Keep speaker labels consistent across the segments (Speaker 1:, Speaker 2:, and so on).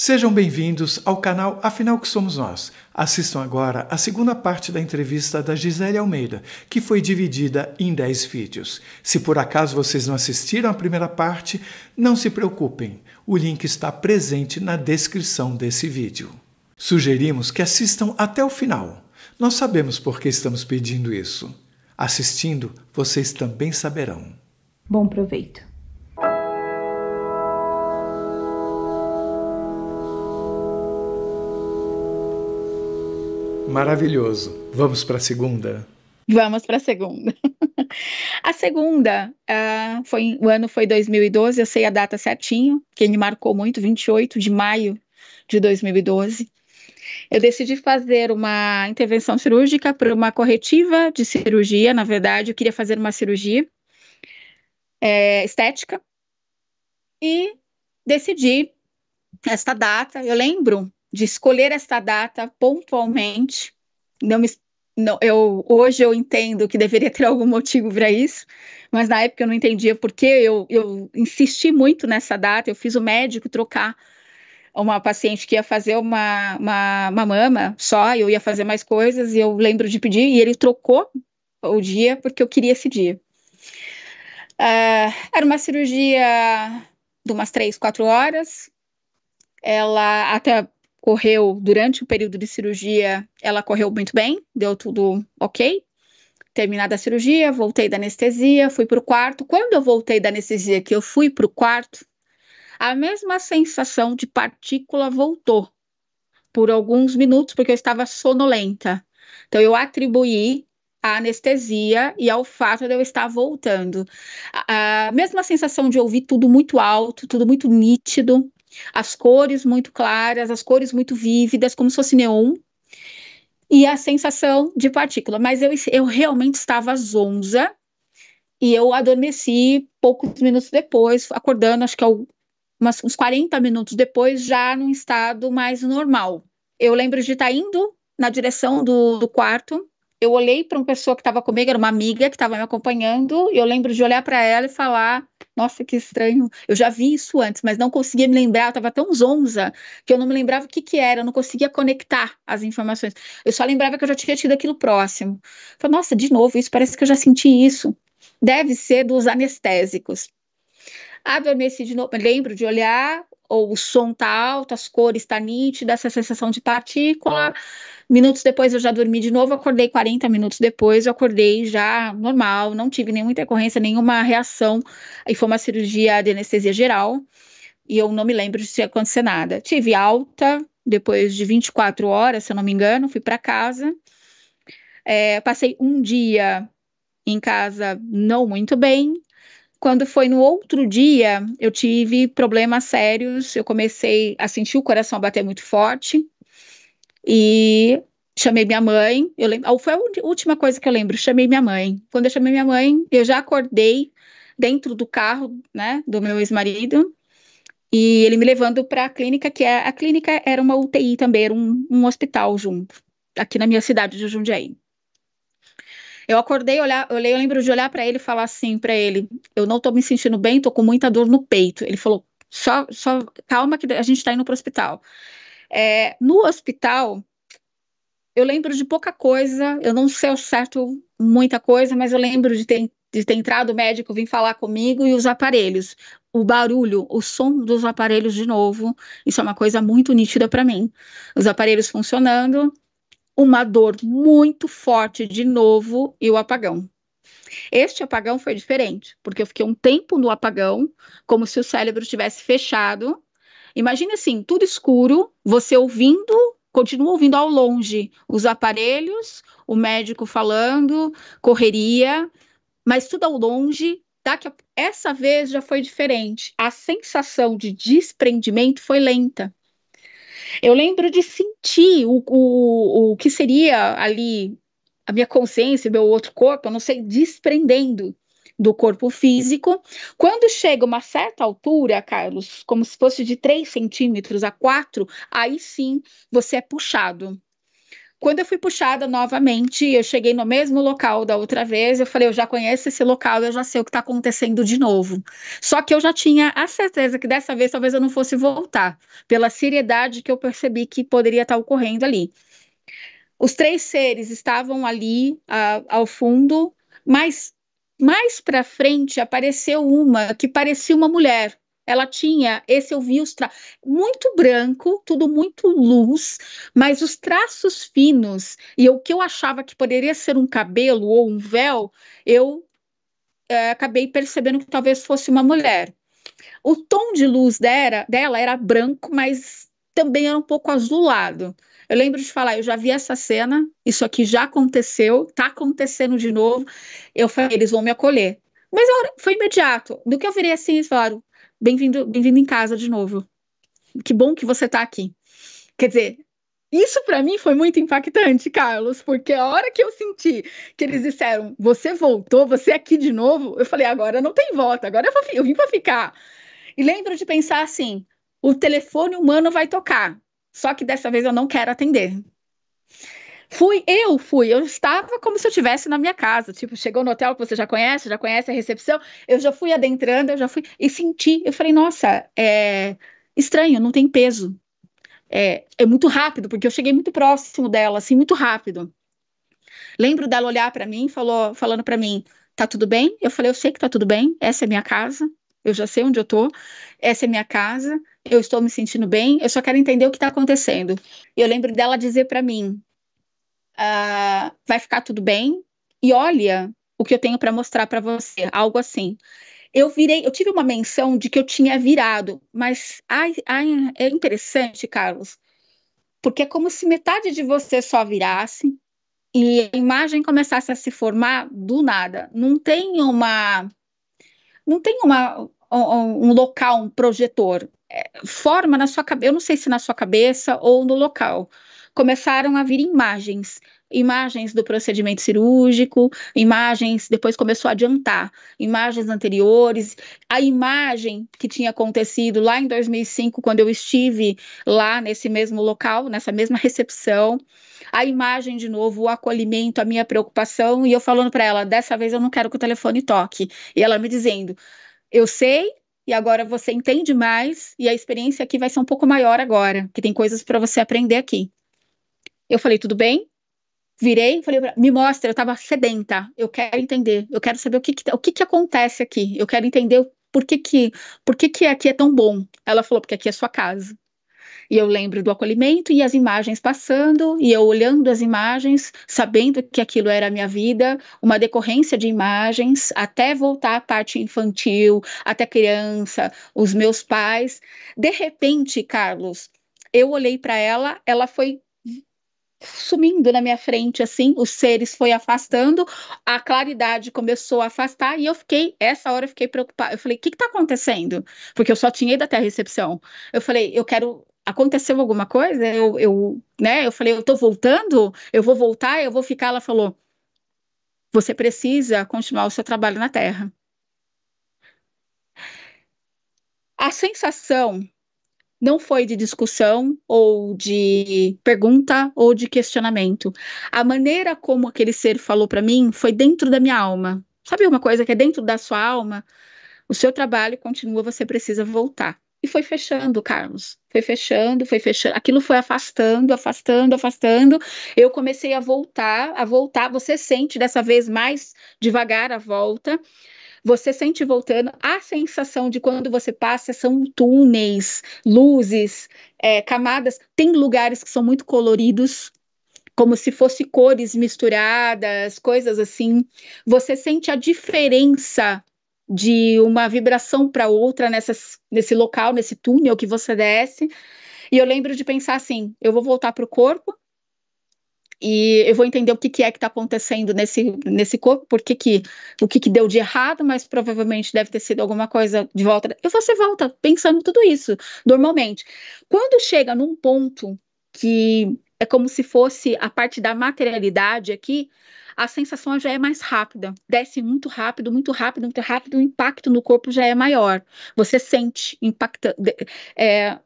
Speaker 1: Sejam bem-vindos ao canal Afinal Que Somos Nós. Assistam agora a segunda parte da entrevista da Gisele Almeida, que foi dividida em 10 vídeos. Se por acaso vocês não assistiram a primeira parte, não se preocupem, o link está presente na descrição desse vídeo. Sugerimos que assistam até o final. Nós sabemos por que estamos pedindo isso. Assistindo, vocês também saberão.
Speaker 2: Bom proveito!
Speaker 1: Maravilhoso. Vamos para a segunda?
Speaker 2: Vamos para a segunda. a segunda uh, foi o ano foi 2012, eu sei a data certinho, que me marcou muito, 28 de maio de 2012. Eu decidi fazer uma intervenção cirúrgica para uma corretiva de cirurgia. Na verdade, eu queria fazer uma cirurgia é, estética e decidi esta data. Eu lembro de escolher esta data pontualmente. Não me, não, eu, hoje eu entendo que deveria ter algum motivo para isso, mas na época eu não entendia porque eu, eu insisti muito nessa data, eu fiz o médico trocar uma paciente que ia fazer uma, uma, uma mama só, eu ia fazer mais coisas, e eu lembro de pedir, e ele trocou o dia porque eu queria esse dia. Uh, era uma cirurgia de umas três, quatro horas. Ela até correu durante o período de cirurgia, ela correu muito bem, deu tudo ok. Terminada a cirurgia, voltei da anestesia, fui para o quarto. Quando eu voltei da anestesia, que eu fui para o quarto, a mesma sensação de partícula voltou por alguns minutos, porque eu estava sonolenta. Então, eu atribuí a anestesia e ao fato de eu estar voltando. a mesma sensação de ouvir tudo muito alto, tudo muito nítido, as cores muito claras, as cores muito vívidas, como se fosse neon. E a sensação de partícula. Mas eu, eu realmente estava zonza e eu adormeci poucos minutos depois, acordando, acho que é umas, uns 40 minutos depois, já num estado mais normal. Eu lembro de estar indo na direção do, do quarto eu olhei para uma pessoa que estava comigo, era uma amiga que estava me acompanhando, e eu lembro de olhar para ela e falar: Nossa, que estranho, eu já vi isso antes, mas não conseguia me lembrar, estava tão zonza que eu não me lembrava o que, que era, eu não conseguia conectar as informações. Eu só lembrava que eu já tinha tido aquilo próximo. Eu falei, Nossa, de novo, isso parece que eu já senti isso. Deve ser dos anestésicos. Adormeci de novo, lembro de olhar, ou o som tá alto, as cores tá nítidas, essa sensação de partícula. Minutos depois eu já dormi de novo, acordei 40 minutos depois, eu acordei já normal, não tive nenhuma intercorrência, nenhuma reação. Aí foi uma cirurgia de anestesia geral e eu não me lembro de ter nada. Tive alta depois de 24 horas, se eu não me engano, fui para casa. É, passei um dia em casa não muito bem, quando foi no outro dia, eu tive problemas sérios. Eu comecei a sentir o coração bater muito forte e chamei minha mãe. Eu lembro, ah, foi a última coisa que eu lembro. Chamei minha mãe. Quando eu chamei minha mãe, eu já acordei dentro do carro, né, do meu ex-marido. E ele me levando para a clínica, que a, é, a clínica era uma UTI também, era um, um hospital junto, aqui na minha cidade de Jundiaí. Eu acordei, olhar, eu, eu lembro de olhar para ele e falar assim para ele: eu não tô me sentindo bem, tô com muita dor no peito. Ele falou: só, só calma que a gente tá indo pro hospital. É, no hospital, eu lembro de pouca coisa, eu não sei ao certo muita coisa, mas eu lembro de ter, de ter entrado o médico, vir falar comigo e os aparelhos. O barulho, o som dos aparelhos de novo, isso é uma coisa muito nítida para mim. Os aparelhos funcionando, uma dor muito forte de novo e o apagão. Este apagão foi diferente, porque eu fiquei um tempo no apagão, como se o cérebro estivesse fechado. Imagina assim, tudo escuro, você ouvindo, continua ouvindo ao longe os aparelhos, o médico falando, correria, mas tudo ao longe. Daqui a... Essa vez já foi diferente. A sensação de desprendimento foi lenta. Eu lembro de sentir o, o, o que seria ali a minha consciência, meu outro corpo, eu não sei, desprendendo do corpo físico. Quando chega uma certa altura, Carlos, como se fosse de 3 centímetros a 4, aí sim você é puxado. Quando eu fui puxada novamente, eu cheguei no mesmo local da outra vez, eu falei, eu já conheço esse local, eu já sei o que está acontecendo de novo. Só que eu já tinha a certeza que dessa vez talvez eu não fosse voltar, pela seriedade que eu percebi que poderia estar tá ocorrendo ali. Os três seres estavam ali ao fundo, mas mais para frente apareceu uma que parecia uma mulher, ela tinha esse eu vi os traços muito branco, tudo muito luz, mas os traços finos e o que eu achava que poderia ser um cabelo ou um véu, eu é, acabei percebendo que talvez fosse uma mulher. O tom de luz dela, dela era branco, mas também era um pouco azulado. Eu lembro de falar, eu já vi essa cena, isso aqui já aconteceu, tá acontecendo de novo. Eu falei, eles vão me acolher. Mas foi imediato. Do que eu virei assim, eles falaram, Bem-vindo, bem-vindo em casa de novo. Que bom que você está aqui. Quer dizer, isso para mim foi muito impactante, Carlos, porque a hora que eu senti que eles disseram, você voltou, você é aqui de novo, eu falei, agora não tem volta, agora eu, vou, eu vim para ficar. E lembro de pensar assim, o telefone humano vai tocar, só que dessa vez eu não quero atender. Fui, eu fui, eu estava como se eu estivesse na minha casa, tipo, chegou no hotel que você já conhece, já conhece a recepção, eu já fui adentrando, eu já fui, e senti, eu falei, nossa, é estranho, não tem peso, é, é muito rápido, porque eu cheguei muito próximo dela, assim, muito rápido. Lembro dela olhar para mim, falou, falando para mim, tá tudo bem? Eu falei, eu sei que tá tudo bem, essa é minha casa, eu já sei onde eu tô, essa é minha casa, eu estou me sentindo bem, eu só quero entender o que está acontecendo. eu lembro dela dizer para mim, uh, vai ficar tudo bem e olha o que eu tenho para mostrar para você, algo assim. Eu virei, eu tive uma menção de que eu tinha virado, mas ai, ai, é interessante, Carlos, porque é como se metade de você só virasse e a imagem começasse a se formar do nada. Não tem uma, não tem uma um, local, um projetor. É, forma na sua cabeça, eu não sei se na sua cabeça ou no local começaram a vir imagens imagens do procedimento cirúrgico, imagens, depois começou a adiantar, imagens anteriores, a imagem que tinha acontecido lá em 2005, quando eu estive lá nesse mesmo local, nessa mesma recepção, a imagem de novo, o acolhimento, a minha preocupação, e eu falando para ela, dessa vez eu não quero que o telefone toque, e ela me dizendo, eu sei, e agora você entende mais, e a experiência aqui vai ser um pouco maior agora, que tem coisas para você aprender aqui. Eu falei, tudo bem? Virei, falei, me mostra, eu estava sedenta, eu quero entender, eu quero saber o que, que tá, o que, que acontece aqui, eu quero entender por que que, por que que aqui é tão bom. Ela falou, porque aqui é sua casa. E eu lembro do acolhimento e as imagens passando, e eu olhando as imagens, sabendo que aquilo era a minha vida, uma decorrência de imagens, até voltar à parte infantil, até criança, os meus pais. De repente, Carlos, eu olhei para ela, ela foi sumindo na minha frente, assim, os seres foi afastando, a claridade começou a afastar e eu fiquei, essa hora eu fiquei preocupada. Eu falei, o que está acontecendo? Porque eu só tinha ido até a recepção. Eu falei, eu quero. Aconteceu alguma coisa? Eu, eu, né? Eu falei, eu tô voltando? Eu vou voltar? Eu vou ficar? Ela falou, você precisa continuar o seu trabalho na Terra. A sensação não foi de discussão ou de pergunta ou de questionamento. A maneira como aquele ser falou para mim foi dentro da minha alma. Sabe uma coisa que é dentro da sua alma? O seu trabalho continua, você precisa voltar. E foi fechando, Carlos. Foi fechando, foi fechando. Aquilo foi afastando, afastando, afastando. Eu comecei a voltar, a voltar. Você sente dessa vez mais devagar a volta você sente voltando a sensação de quando você passa são túneis, luzes, é, camadas. Tem lugares que são muito coloridos, como se fosse cores misturadas, coisas assim. Você sente a diferença de uma vibração para outra nessas, nesse local, nesse túnel que você desce. E eu lembro de pensar assim: eu vou voltar para o corpo, e eu vou entender o que, que é que está acontecendo nesse, nesse corpo, por que que, o que, que deu de errado, mas provavelmente deve ter sido alguma coisa de volta. E você volta pensando tudo isso, normalmente. Quando chega num ponto que é como se fosse a parte da materialidade aqui, a sensação já é mais rápida, desce muito rápido, muito rápido, muito rápido, o impacto no corpo já é maior. Você sente impactando. É,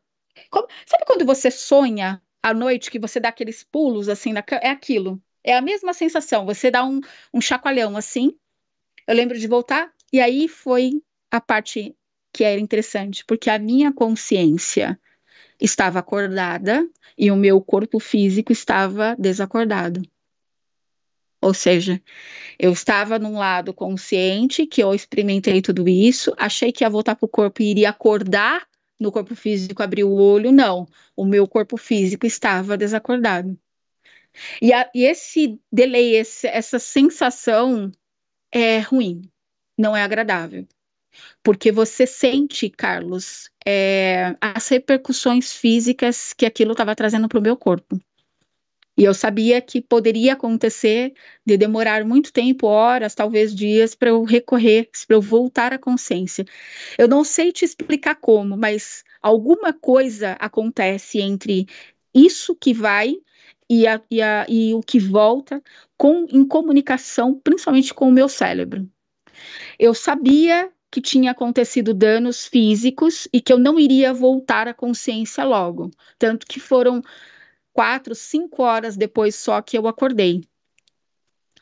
Speaker 2: como, sabe quando você sonha à noite que você dá aqueles pulos assim na é aquilo. É a mesma sensação, você dá um, um chacoalhão assim. Eu lembro de voltar, e aí foi a parte que era interessante, porque a minha consciência estava acordada e o meu corpo físico estava desacordado. Ou seja, eu estava num lado consciente que eu experimentei tudo isso, achei que ia voltar para o corpo e iria acordar no corpo físico abrir o olho, não. O meu corpo físico estava desacordado. E, a, e esse delay, esse, essa sensação é ruim, não é agradável. Porque você sente, Carlos, é, as repercussões físicas que aquilo estava trazendo para o meu corpo. E eu sabia que poderia acontecer de demorar muito tempo, horas, talvez dias, para eu recorrer, para eu voltar à consciência. Eu não sei te explicar como, mas alguma coisa acontece entre isso que vai e, a, e, a, e o que volta, com, em comunicação, principalmente com o meu cérebro. Eu sabia que tinha acontecido danos físicos e que eu não iria voltar à consciência logo, tanto que foram quatro, cinco horas depois só que eu acordei.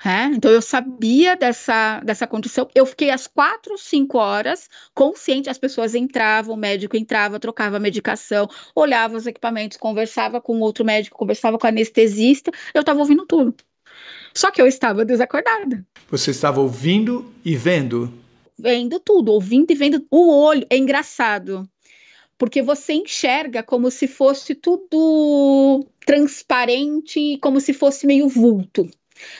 Speaker 2: É, então eu sabia dessa, dessa condição. Eu fiquei as quatro, cinco horas consciente. As pessoas entravam, o médico entrava, trocava medicação, olhava os equipamentos, conversava com outro médico, conversava com anestesista. Eu estava ouvindo tudo. Só que eu estava desacordada.
Speaker 1: Você estava ouvindo e vendo?
Speaker 2: Vendo tudo, ouvindo e vendo o olho. É engraçado porque você enxerga como se fosse tudo transparente, como se fosse meio vulto,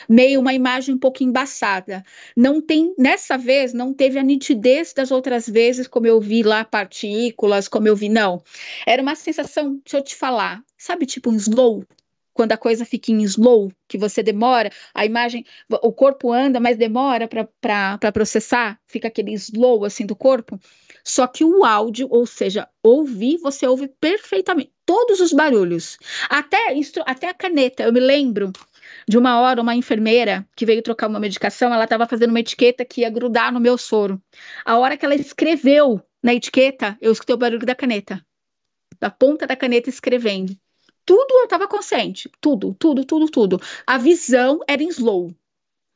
Speaker 2: meio uma imagem um pouco embaçada. Não tem, nessa vez, não teve a nitidez das outras vezes, como eu vi lá partículas, como eu vi, não. Era uma sensação, deixa eu te falar, sabe, tipo um slow quando a coisa fica em slow, que você demora, a imagem, o corpo anda, mas demora para processar, fica aquele slow assim do corpo. Só que o áudio, ou seja, ouvir, você ouve perfeitamente todos os barulhos, até, até a caneta. Eu me lembro de uma hora, uma enfermeira que veio trocar uma medicação, ela estava fazendo uma etiqueta que ia grudar no meu soro. A hora que ela escreveu na etiqueta, eu escutei o barulho da caneta, da ponta da caneta escrevendo tudo eu estava consciente, tudo, tudo, tudo, tudo. A visão era em slow,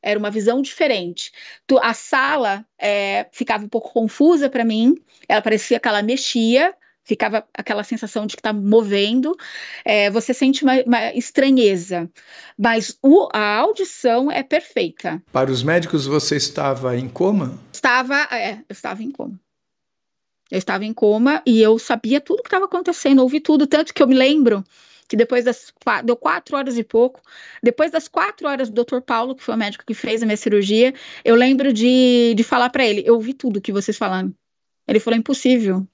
Speaker 2: era uma visão diferente. A sala é, ficava um pouco confusa para mim, ela parecia que ela mexia, ficava aquela sensação de que está movendo, é, você sente uma, uma estranheza, mas o, a audição é perfeita.
Speaker 1: Para os médicos, você estava em coma?
Speaker 2: Estava, é, eu estava em coma. Eu estava em coma e eu sabia tudo o que estava acontecendo, ouvi tudo, tanto que eu me lembro que depois das deu quatro horas e pouco, depois das quatro horas do Dr. Paulo, que foi o médico que fez a minha cirurgia, eu lembro de, de falar para ele, eu ouvi tudo que vocês falaram. Ele falou, impossível,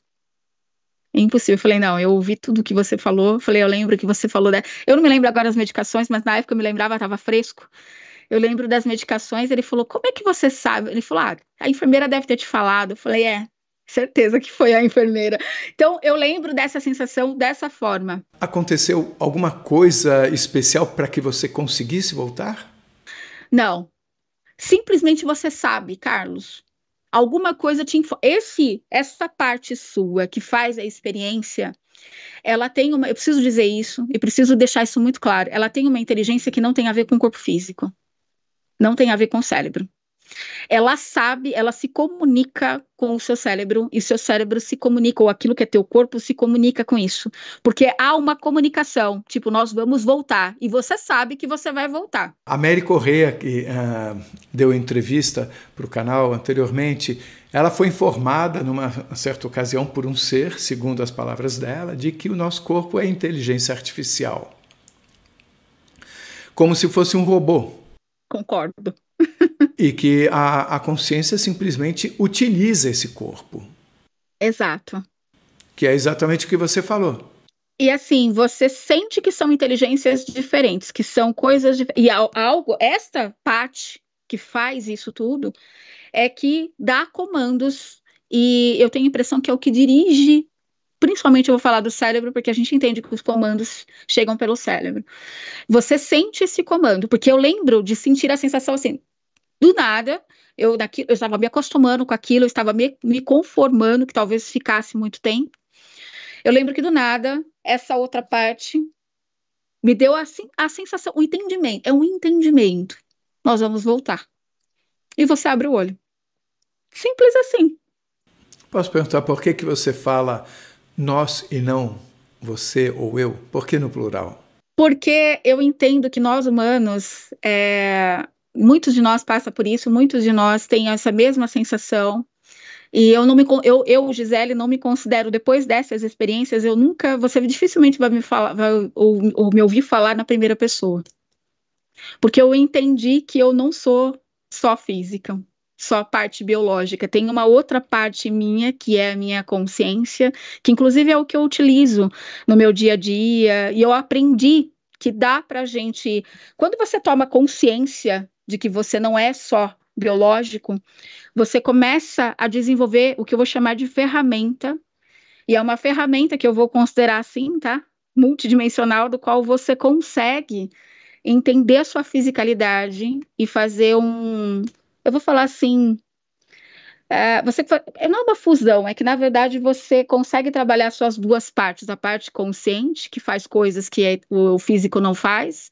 Speaker 2: impossível. Eu falei, não, eu ouvi tudo que você falou. Eu falei, eu lembro que você falou. Da... Eu não me lembro agora das medicações, mas na época eu me lembrava, estava fresco. Eu lembro das medicações. Ele falou, como é que você sabe? Ele falou, ah, a enfermeira deve ter te falado. Eu falei, é certeza que foi a enfermeira. Então eu lembro dessa sensação dessa forma.
Speaker 1: Aconteceu alguma coisa especial para que você conseguisse voltar?
Speaker 2: Não. Simplesmente você sabe, Carlos. Alguma coisa te info... esse essa parte sua que faz a experiência, ela tem uma, eu preciso dizer isso e preciso deixar isso muito claro. Ela tem uma inteligência que não tem a ver com o corpo físico. Não tem a ver com o cérebro. Ela sabe, ela se comunica com o seu cérebro e seu cérebro se comunica, ou aquilo que é teu corpo se comunica com isso. Porque há uma comunicação, tipo, nós vamos voltar e você sabe que você vai voltar.
Speaker 1: A Mary Correa, que uh, deu entrevista para o canal anteriormente, ela foi informada numa certa ocasião por um ser, segundo as palavras dela, de que o nosso corpo é inteligência artificial. Como se fosse um robô. Concordo e que a, a consciência simplesmente utiliza esse corpo.
Speaker 2: Exato.
Speaker 1: Que é exatamente o que você falou.
Speaker 2: E assim, você sente que são inteligências diferentes, que são coisas e algo, esta parte que faz isso tudo é que dá comandos e eu tenho a impressão que é o que dirige, principalmente eu vou falar do cérebro, porque a gente entende que os comandos chegam pelo cérebro. Você sente esse comando, porque eu lembro de sentir a sensação assim, do nada, eu, daqui, eu estava me acostumando com aquilo, eu estava me, me conformando que talvez ficasse muito tempo. Eu lembro que do nada, essa outra parte me deu assim a sensação, o entendimento, é um entendimento. Nós vamos voltar. E você abre o olho. Simples assim.
Speaker 1: Posso perguntar por que que você fala nós e não você ou eu?
Speaker 2: Por que no plural? Porque eu entendo que nós humanos é, muitos de nós passa por isso, muitos de nós têm essa mesma sensação. E eu não me eu, eu Gisele não me considero depois dessas experiências, eu nunca, você dificilmente vai me falar vai, ou, ou me ouvir falar na primeira pessoa. Porque eu entendi que eu não sou só física, só a parte biológica, tem uma outra parte minha, que é a minha consciência, que inclusive é o que eu utilizo no meu dia a dia, e eu aprendi que dá para gente, quando você toma consciência de que você não é só biológico, você começa a desenvolver o que eu vou chamar de ferramenta, e é uma ferramenta que eu vou considerar assim, tá? Multidimensional, do qual você consegue entender a sua fisicalidade e fazer um. Eu vou falar assim. É, você é, não é uma fusão, é que na verdade você consegue trabalhar suas duas partes, a parte consciente que faz coisas que é, o físico não faz,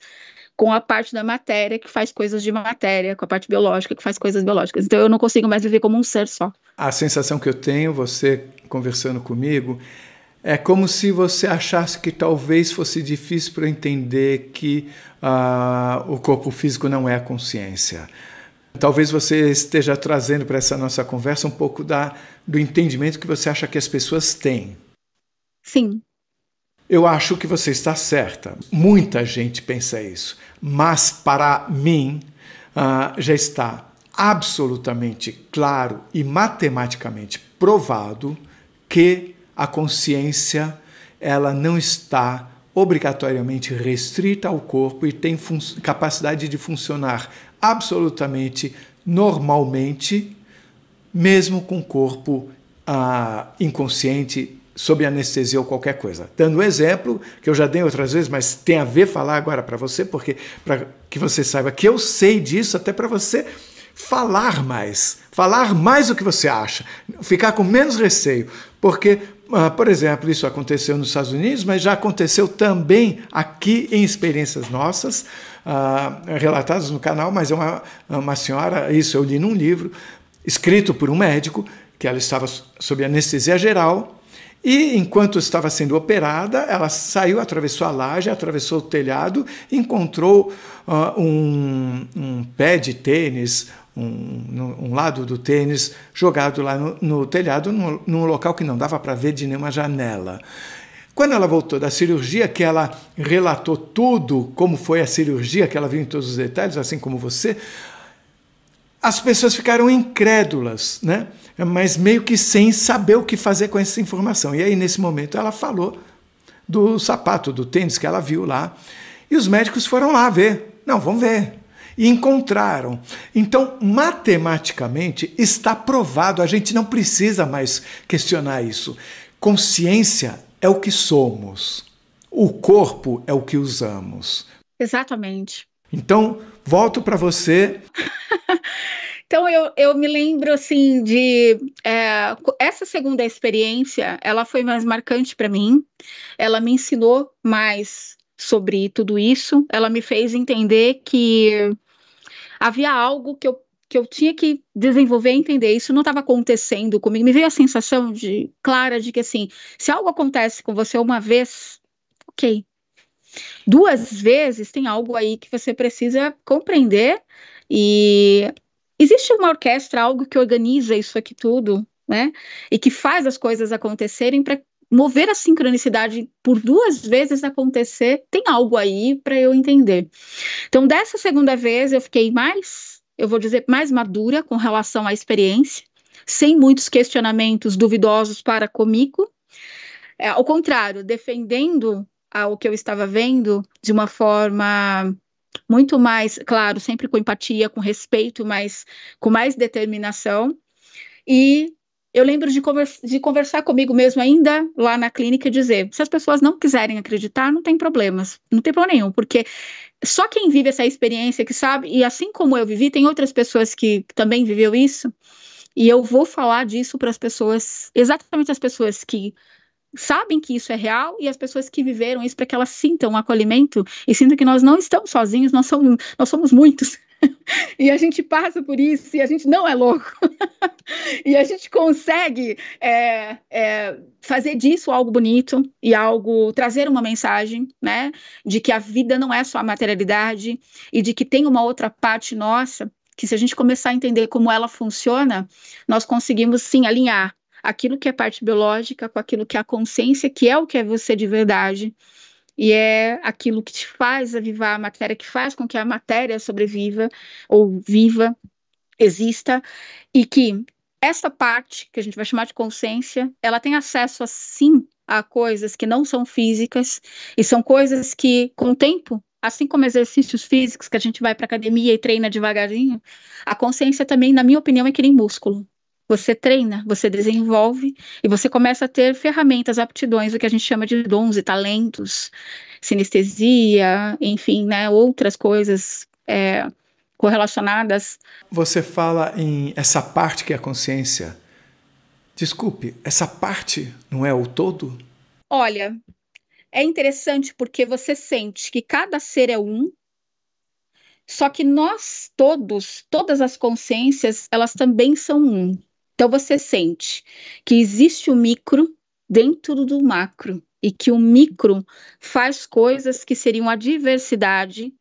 Speaker 2: com a parte da matéria que faz coisas de matéria, com a parte biológica que faz coisas biológicas. Então eu não consigo mais viver como um ser só.
Speaker 1: A sensação que eu tenho, você conversando comigo, é como se você achasse que talvez fosse difícil para entender que uh, o corpo físico não é a consciência. Talvez você esteja trazendo para essa nossa conversa um pouco da, do entendimento que você acha que as pessoas têm. Sim, eu acho que você está certa. Muita gente pensa isso, mas para mim uh, já está absolutamente claro e matematicamente provado que a consciência ela não está obrigatoriamente restrita ao corpo e tem capacidade de funcionar absolutamente normalmente, mesmo com o corpo ah, inconsciente sob anestesia ou qualquer coisa. Dando um exemplo que eu já dei outras vezes, mas tem a ver falar agora para você, porque para que você saiba que eu sei disso, até para você falar mais, falar mais o que você acha, ficar com menos receio, porque ah, por exemplo, isso aconteceu nos Estados Unidos, mas já aconteceu também aqui em experiências nossas, uh, relatadas no canal, mas é uma, uma senhora, isso eu li num livro, escrito por um médico, que ela estava sob anestesia geral, e enquanto estava sendo operada, ela saiu, atravessou a laje, atravessou o telhado, encontrou uh, um, um, pé de tênis, um, um, lado do tênis jogado lá no, no telhado, num, num local que não dava para ver de nenhuma janela. Quando ela voltou da cirurgia, que ela relatou tudo, como foi a cirurgia, que ela viu em todos os detalhes, assim como você, as pessoas ficaram incrédulas, né? mas meio que sem saber o que fazer com essa informação. E aí, nesse momento, ela falou do sapato, do tênis que ela viu lá. E os médicos foram lá ver. Não, vamos ver. E encontraram. Então, matematicamente, está provado, a gente não precisa mais questionar isso. Consciência é o que somos, o corpo é o que usamos.
Speaker 2: Exatamente.
Speaker 1: Então, volto para você.
Speaker 2: Então eu, eu me lembro assim de é, essa segunda experiência, ela foi mais marcante para mim. Ela me ensinou mais sobre tudo isso. Ela me fez entender que havia algo que eu que eu tinha que desenvolver e entender. Isso não estava acontecendo comigo. Me veio a sensação de clara de que assim, se algo acontece com você uma vez, ok, Duas vezes tem algo aí que você precisa compreender e existe uma orquestra, algo que organiza isso aqui tudo, né? E que faz as coisas acontecerem para mover a sincronicidade por duas vezes acontecer, tem algo aí para eu entender. Então, dessa segunda vez eu fiquei mais, eu vou dizer, mais madura com relação à experiência, sem muitos questionamentos duvidosos para comigo. É, ao contrário, defendendo ao que eu estava vendo de uma forma muito mais, claro, sempre com empatia, com respeito, mas com mais determinação. E eu lembro de, conversa, de, conversar comigo mesmo ainda lá na clínica e dizer: se as pessoas não quiserem acreditar, não tem problemas, não tem problema nenhum, porque só quem vive essa experiência que sabe, e assim como eu vivi, tem outras pessoas que também viveu isso, e eu vou falar disso para as pessoas, exatamente as pessoas que sabem que isso é real e as pessoas que viveram isso para que elas sintam um acolhimento e sintam que nós não estamos sozinhos, nós somos, nós somos muitos. e a gente passa por isso e a gente não é louco. e a gente consegue é, é, fazer disso algo bonito e algo trazer uma mensagem, né? De que a vida não é só a materialidade e de que tem uma outra parte nossa que se a gente começar a entender como ela funciona, nós conseguimos sim alinhar aquilo que é parte biológica com aquilo que é a consciência, que é o que é você de verdade, e é aquilo que te faz avivar a matéria, que faz com que a matéria sobreviva ou viva, exista, e que essa parte, que a gente vai chamar de consciência, ela tem acesso assim a coisas que não são físicas e são coisas que com o tempo assim como exercícios físicos que a gente vai para academia e treina devagarzinho, a consciência também, na minha opinião, é que nem músculo. Você treina, você desenvolve e você começa a ter ferramentas, aptidões, o que a gente chama de dons e talentos, sinestesia, enfim, né, outras coisas é, correlacionadas.
Speaker 1: Você fala em essa parte que é a consciência. Desculpe, essa parte não é o todo?
Speaker 2: Olha, é interessante porque você sente que cada ser é um, só que nós todos, todas as consciências, elas também são um. Então você sente que existe o micro dentro do macro e que o micro faz coisas que seriam a diversidade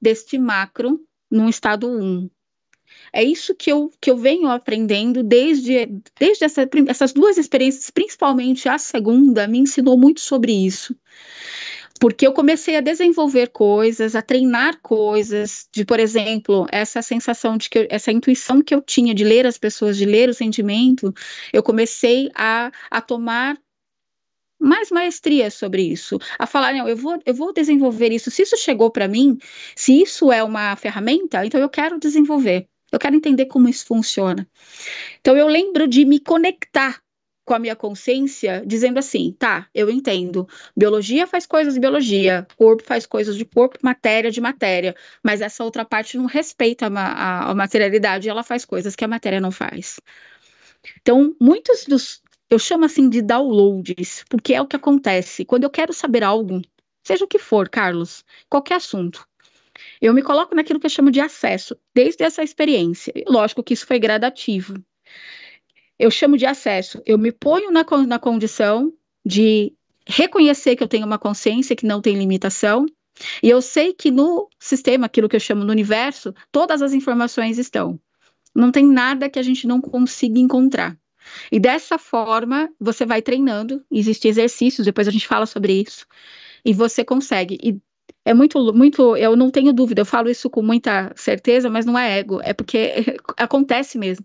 Speaker 2: deste macro num estado 1. Um. É isso que eu, que eu venho aprendendo desde, desde essa, essas duas experiências, principalmente a segunda, me ensinou muito sobre isso porque eu comecei a desenvolver coisas, a treinar coisas, de, por exemplo, essa sensação de que eu, essa intuição que eu tinha de ler as pessoas, de ler o sentimento, eu comecei a, a tomar mais maestria sobre isso, a falar, não, eu vou, eu vou desenvolver isso. Se isso chegou para mim, se isso é uma ferramenta, então eu quero desenvolver. Eu quero entender como isso funciona. Então eu lembro de me conectar com a minha consciência, dizendo assim: tá, eu entendo. Biologia faz coisas de biologia, corpo faz coisas de corpo, matéria de matéria. Mas essa outra parte não respeita a, a, a materialidade, ela faz coisas que a matéria não faz. Então, muitos dos. Eu chamo assim de downloads, porque é o que acontece. Quando eu quero saber algo, seja o que for, Carlos, qualquer assunto, eu me coloco naquilo que eu chamo de acesso, desde essa experiência. Lógico que isso foi gradativo eu chamo de acesso. Eu me ponho na, na condição de reconhecer que eu tenho uma consciência que não tem limitação. E eu sei que no sistema, aquilo que eu chamo no universo, todas as informações estão. Não tem nada que a gente não consiga encontrar. E dessa forma, você vai treinando, existem exercícios, depois a gente fala sobre isso, e você consegue. E é muito, muito, eu não tenho dúvida, eu falo isso com muita certeza, mas não é ego, é porque acontece mesmo.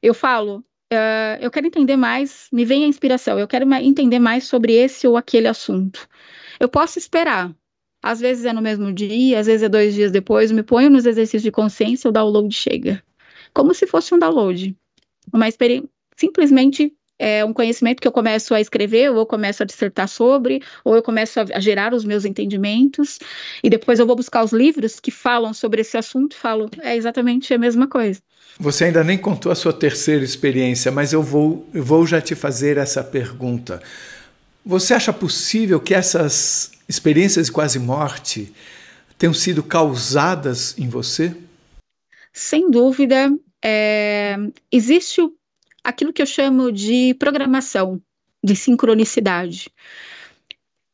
Speaker 2: Eu falo, uh, eu quero entender mais, me vem a inspiração, eu quero entender mais sobre esse ou aquele assunto. Eu posso esperar. Às vezes é no mesmo dia, às vezes é dois dias depois, me ponho nos exercícios de consciência, o download chega. Como se fosse um download. Uma experiência simplesmente é um conhecimento que eu começo a escrever, ou eu começo a dissertar sobre, ou eu começo a, gerar os meus entendimentos, e depois eu vou buscar os livros que falam sobre esse assunto e falo, é exatamente a mesma coisa.
Speaker 1: Você ainda nem contou a sua terceira experiência, mas eu vou, eu vou já te fazer essa pergunta. Você acha possível que essas experiências de quase morte tenham sido causadas em você?
Speaker 2: Sem dúvida. É, existe o aquilo que eu chamo de programação, de sincronicidade.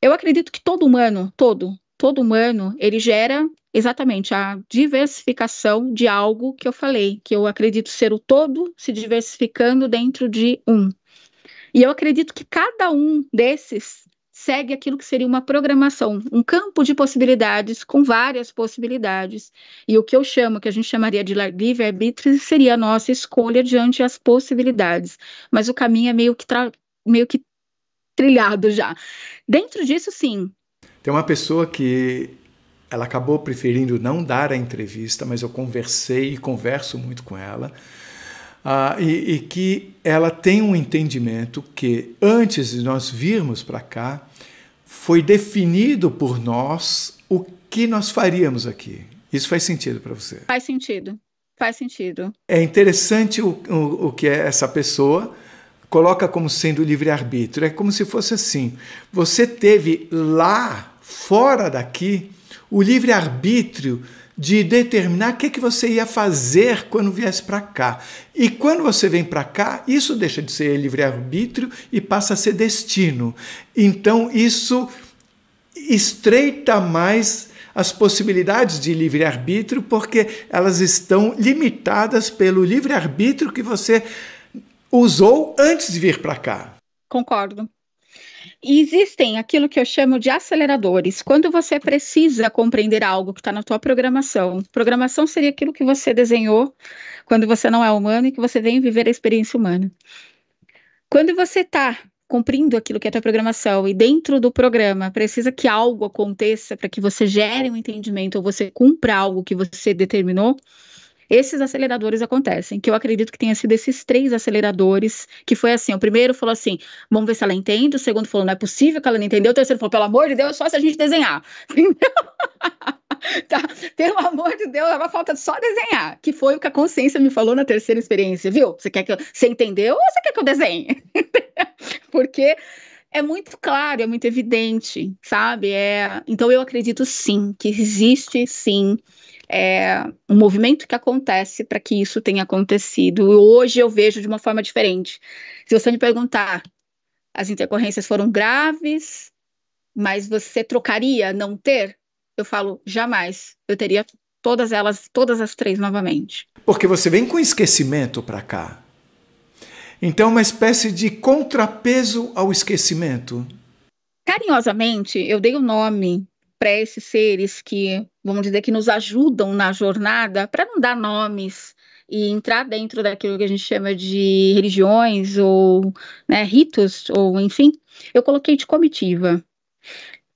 Speaker 2: Eu acredito que todo humano, todo, todo humano, ele gera exatamente a diversificação de algo que eu falei, que eu acredito ser o todo se diversificando dentro de um. E eu acredito que cada um desses segue aquilo que seria uma programação, um campo de possibilidades com várias possibilidades. E o que eu chamo, que a gente chamaria de livre-arbítrio, seria a nossa escolha diante as possibilidades. Mas o caminho é meio que, meio que trilhado já. Dentro disso, sim.
Speaker 1: Tem uma pessoa que ela acabou preferindo não dar a entrevista, mas eu conversei e converso muito com ela ah, e, e que ela tem um entendimento que antes de nós virmos para cá, foi definido por nós o que nós faríamos aqui. Isso faz sentido para você?
Speaker 2: Faz sentido, faz sentido.
Speaker 1: É interessante o, o, o que é essa pessoa coloca como sendo livre-arbítrio. É como se fosse assim: você teve lá, fora daqui, o livre-arbítrio de determinar o que, é que você ia fazer quando viesse para cá. E quando você vem para cá, isso deixa de ser livre-arbítrio e passa a ser destino. Então, isso estreita mais as possibilidades de livre-arbítrio, porque elas estão limitadas pelo livre-arbítrio que você usou antes de vir
Speaker 2: para cá. Concordo. E existem aquilo que eu chamo de aceleradores. Quando você precisa compreender algo que está na tua programação, programação seria aquilo que você desenhou quando você não é humano e que você vem viver a experiência humana. Quando você está cumprindo aquilo que é a tua programação e dentro do programa precisa que algo aconteça para que você gere um entendimento ou você cumpra algo que você determinou, esses aceleradores acontecem, que eu acredito que tenha sido esses três aceleradores, que foi assim, o primeiro falou assim, vamos ver se ela entende, o segundo falou, não é possível que ela não entendeu, o terceiro falou, pelo amor de Deus, só se a gente desenhar, entendeu? tá? Pelo amor de Deus, agora falta só desenhar, que foi o que a consciência me falou na terceira experiência, viu? Você quer que eu, você entendeu ou você quer que eu desenhe? Porque é muito claro, é muito evidente, sabe? É, então eu acredito sim que existe sim é, um movimento que acontece para que isso tenha acontecido. Hoje eu vejo de uma forma diferente. Se você me perguntar, as intercorrências foram graves, mas você trocaria não ter? Eu falo, jamais. Eu teria todas elas, todas as três novamente.
Speaker 1: Porque você vem com esquecimento para cá. Então, é uma espécie de contrapeso ao esquecimento.
Speaker 2: Carinhosamente, eu dei o nome para esses seres que, vamos dizer, que nos ajudam na jornada, para não dar nomes e entrar dentro daquilo que a gente chama de religiões ou né, ritos, ou enfim, eu coloquei de comitiva.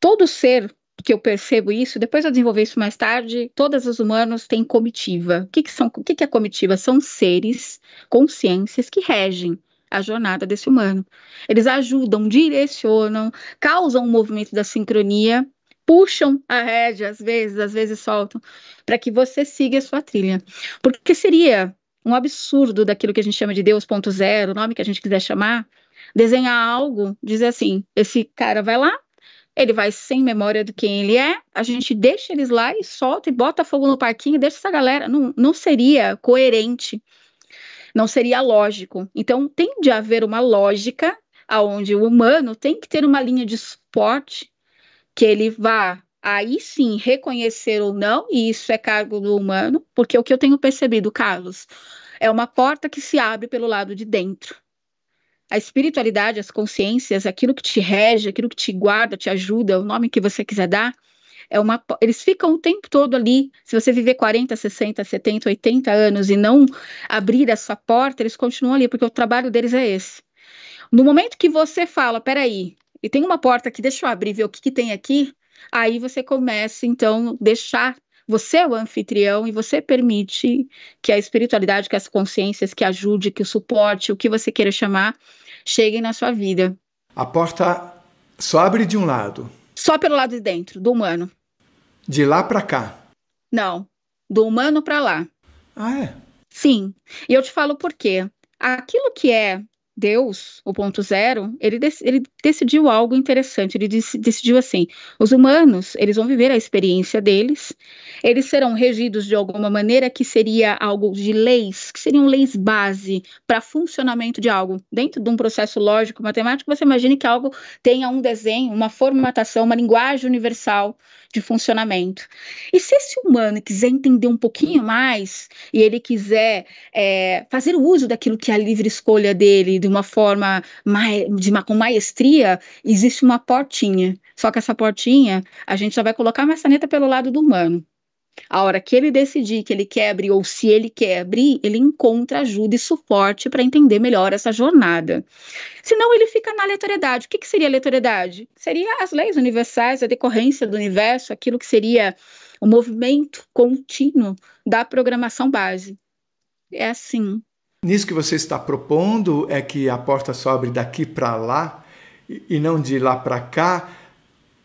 Speaker 2: Todo ser que eu percebo isso, depois eu desenvolvi isso mais tarde, todas os humanos têm comitiva. O que, que, são, o que, que é comitiva? São seres, consciências que regem a jornada desse humano. Eles ajudam, direcionam, causam o um movimento da sincronia puxam a rédea às vezes, às vezes soltam, para que você siga a sua trilha. Porque seria um absurdo daquilo que a gente chama de Deus ponto zero, o nome que a gente quiser chamar, desenhar algo, dizer assim, esse cara vai lá, ele vai sem memória do quem ele é, a gente deixa eles lá e solta e bota fogo no parquinho, deixa essa galera, não, não seria coerente, não seria lógico. Então tem de haver uma lógica aonde o humano tem que ter uma linha de suporte que ele vá aí sim reconhecer ou não, e isso é cargo do humano, porque o que eu tenho percebido, Carlos, é uma porta que se abre pelo lado de dentro. A espiritualidade, as consciências, aquilo que te rege, aquilo que te guarda, te ajuda, o nome que você quiser dar, é uma, eles ficam o tempo todo ali. Se você viver 40, 60, 70, 80 anos e não abrir a sua porta, eles continuam ali, porque o trabalho deles é esse. No momento que você fala, peraí, e tem uma porta aqui, deixa eu abrir ver o que, que tem aqui. Aí você começa, então, deixar. Você é o anfitrião e você permite que a espiritualidade, que as consciências, que ajude, que o suporte, o que você queira chamar, cheguem na sua vida.
Speaker 1: A porta só abre de um lado.
Speaker 2: Só pelo lado de dentro, do humano.
Speaker 1: De lá para cá.
Speaker 2: Não, do humano para lá. Ah, é? Sim. E eu te falo por quê. Aquilo que é Deus, o ponto zero, ele, dec ele decidiu algo interessante. Ele dec decidiu assim: os humanos, eles vão viver a experiência deles, eles serão regidos de alguma maneira que seria algo de leis, que seriam leis base para funcionamento de algo. Dentro de um processo lógico, matemático, você imagine que algo tenha um desenho, uma formatação, uma linguagem universal de funcionamento. E se esse humano quiser entender um pouquinho mais e ele quiser é, fazer o uso daquilo que é a livre escolha dele, de uma forma mais, de uma, com maestria, existe uma portinha. Só que essa portinha, a gente só vai colocar a maçaneta pelo lado do humano. A hora que ele decidir que ele quer abrir ou se ele quer abrir, ele encontra ajuda e suporte para entender melhor essa jornada. Senão ele fica na aleatoriedade. O que, que seria aleatoriedade? Seria as leis universais, a decorrência do universo, aquilo que seria o movimento contínuo da programação base. É assim,
Speaker 1: nisso que você está propondo é que a porta só abre daqui para lá e não de lá para cá,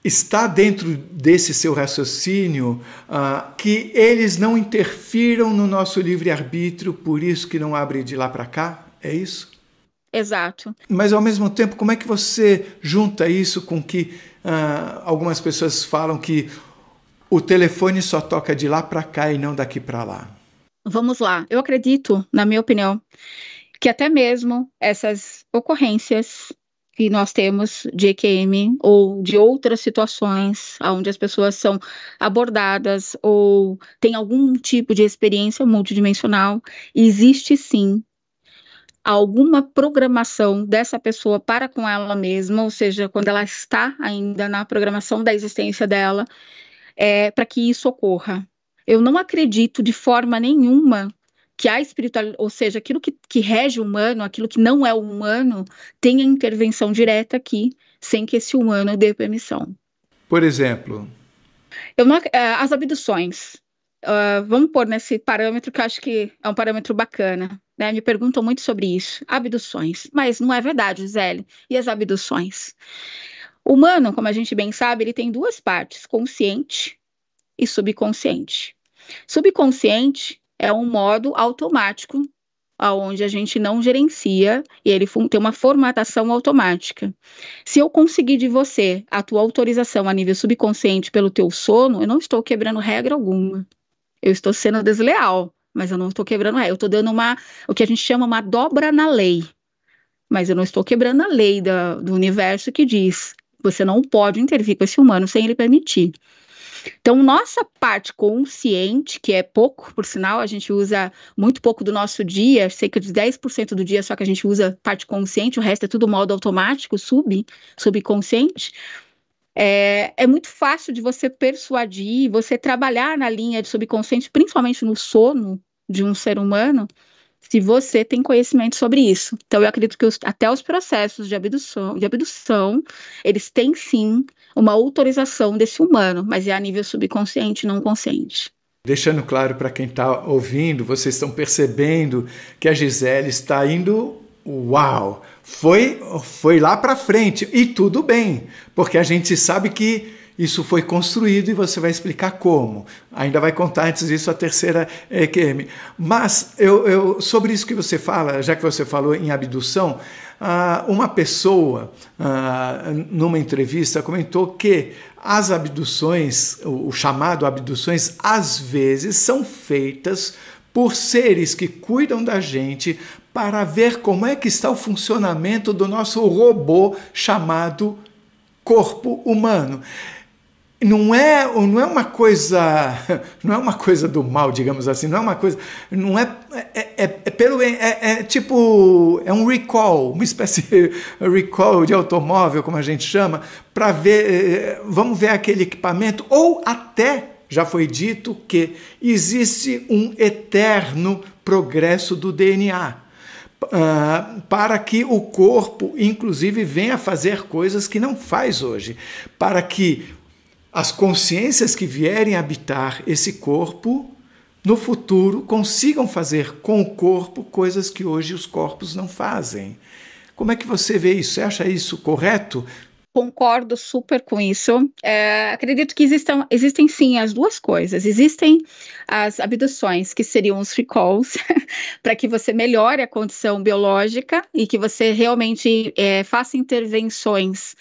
Speaker 1: está dentro desse seu raciocínio uh, que eles não interfiram no nosso livre-arbítrio, por isso que não abre de lá para cá? É isso?
Speaker 2: Exato. Mas
Speaker 1: ao mesmo tempo, como é que você junta isso com que uh, algumas pessoas falam que o telefone só toca de lá para cá e não daqui para lá?
Speaker 2: Vamos lá. Eu acredito, na minha opinião, que até mesmo essas ocorrências que nós temos de EQM ou de outras situações onde as pessoas são abordadas ou têm algum tipo de experiência multidimensional, existe sim alguma programação dessa pessoa para com ela mesma, ou seja, quando ela está ainda na programação da existência dela, é, para que isso ocorra. Eu não acredito de forma nenhuma que a espiritualidade, ou seja, aquilo que, que rege o humano, aquilo que não é humano, tenha intervenção direta aqui, sem que esse humano dê permissão.
Speaker 1: Por exemplo?
Speaker 2: Não, eh, as abduções. Uh, vamos pôr nesse parâmetro que eu acho que é um parâmetro bacana. Né? Me perguntam muito sobre isso. Abduções. Mas não é verdade, Gisele. E as abduções? O humano, como a gente bem sabe, ele tem duas partes, consciente e subconsciente. Subconsciente é um modo automático aonde a gente não gerencia e ele tem uma formatação automática. Se eu conseguir de você a tua autorização a nível subconsciente pelo teu sono, eu não estou quebrando regra alguma. Eu estou sendo desleal, mas eu não estou quebrando regra. Eu estou dando uma, o que a gente chama uma dobra na lei. Mas eu não estou quebrando a lei da, do universo que diz você não pode intervir com esse humano sem ele permitir. Então, nossa parte consciente, que é pouco, por sinal, a gente usa muito pouco do nosso dia, cerca de 10% do dia só que a gente usa parte consciente, o resto é tudo modo automático, sub, subconsciente. É, é, muito fácil de você persuadir, você trabalhar na linha de subconsciente, principalmente no sono de um ser humano, se você tem conhecimento sobre isso. Então, eu acredito que os, até os processos de abdução, de abdução, eles têm sim uma autorização desse humano, mas é a nível subconsciente, não consciente.
Speaker 1: Deixando claro para quem está ouvindo, vocês estão percebendo que a Gisele está indo uau, foi, foi lá para frente e tudo bem, porque a gente sabe que isso foi construído e você vai explicar como. Ainda vai contar antes disso a terceira EQM. Eh, Mas eu, eu sobre isso que você fala, já que você falou em abdução, ah, uma pessoa ah, numa entrevista comentou que as abduções, o chamado abduções, às vezes são feitas por seres que cuidam da gente para ver como é que está o funcionamento do nosso robô chamado corpo humano não é, não é uma coisa, não é uma coisa do mal, digamos assim, não é uma coisa, não é, é, é, é pelo, é, é, é tipo, é um recall, uma espécie de recall de automóvel, como a gente chama, para ver, eh, eh, vamos ver aquele equipamento, ou até, já foi dito que existe um eterno progresso do DNA, Uh, ah, para que o corpo, inclusive, venha fazer coisas que não faz hoje, para que as consciências que vierem habitar esse corpo no futuro consigam fazer com o corpo coisas que hoje os corpos não fazem. Como é que você vê isso? Você acha isso correto?
Speaker 2: Concordo super com isso. É, acredito que existam, existem sim as duas coisas. Existem as abduções, que seriam os recalls, para que você melhore a condição biológica e que você realmente é, faça intervenções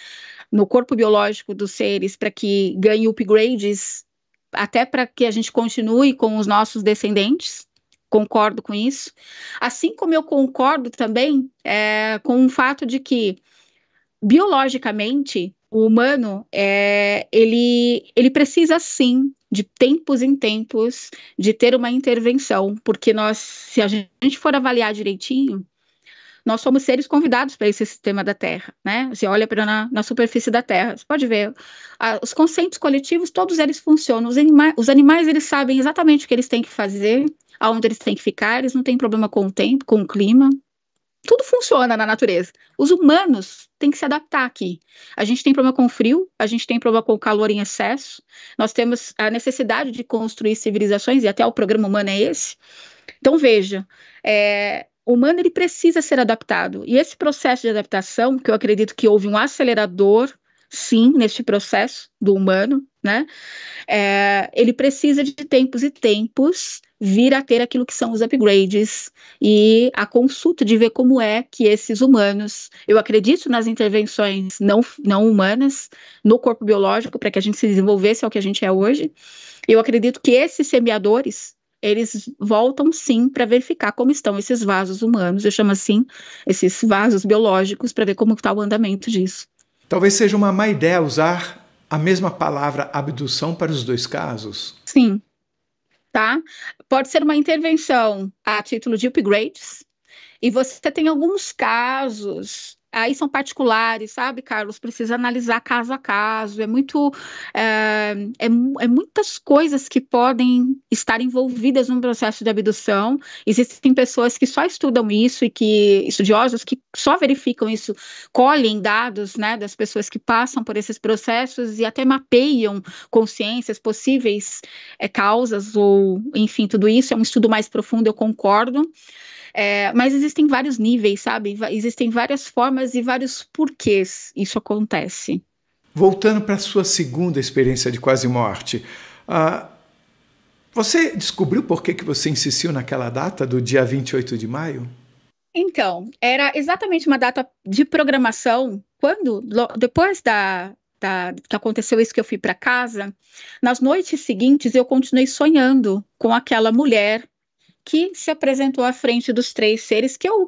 Speaker 2: no corpo biológico dos seres para que ganhe upgrades até para que a gente continue com os nossos descendentes. Concordo com isso. Assim como eu concordo também é, com o fato de que biologicamente o humano é, ele, ele precisa sim de tempos em tempos de ter uma intervenção, porque nós, se a gente for avaliar direitinho, nós somos seres convidados para esse sistema da Terra, né? Você olha para na, na, superfície da Terra, você pode ver os conceitos coletivos, todos eles funcionam. Os, anima os animais eles sabem exatamente o que eles têm que fazer, aonde eles têm que ficar, eles não têm problema com o tempo, com o clima. Tudo funciona na natureza. Os humanos têm que se adaptar aqui. A gente tem problema com o frio, a gente tem problema com o calor em excesso, nós temos a necessidade de construir civilizações, e até o programa humano é esse. Então, veja, é, humano ele precisa ser adaptado. E esse processo de adaptação, que eu acredito que houve um acelerador, sim, neste processo do humano, né? É, ele precisa de tempos e tempos vir a ter aquilo que são os upgrades e a consulta de ver como é que esses humanos, eu acredito nas intervenções não, não humanas no corpo biológico para que a gente se desenvolvesse ao que a gente é hoje. Eu acredito que esses semeadores eles voltam sim para verificar como estão esses vasos humanos, eu chamo assim, esses vasos biológicos, para ver como está o andamento disso.
Speaker 1: Talvez seja uma má ideia usar a mesma palavra abdução para os dois casos?
Speaker 2: Sim. Tá? Pode ser uma intervenção a título de upgrades. E você tem alguns casos aí são particulares, sabe, Carlos? Precisa analisar caso a caso. É muito, eh, é, é, é, muitas coisas que podem estar envolvidas num processo de abdução. Existem pessoas que só estudam isso e que estudiosos que só verificam isso, colhem dados, né, das pessoas que passam por esses processos e até mapeiam consciências possíveis é, causas ou, enfim, tudo isso é um estudo mais profundo. Eu concordo. É, mas existem vários níveis, sabe? Existem várias formas e vários porquês isso acontece.
Speaker 1: Voltando para a sua segunda experiência de quase morte, uh, você descobriu por que, que você insistiu naquela data do dia 28 de maio?
Speaker 2: Então, era exatamente uma data de programação. Quando, depois da, da, que aconteceu isso que eu fui para casa, nas noites seguintes eu continuei sonhando com aquela mulher que se apresentou à frente dos três seres que eu,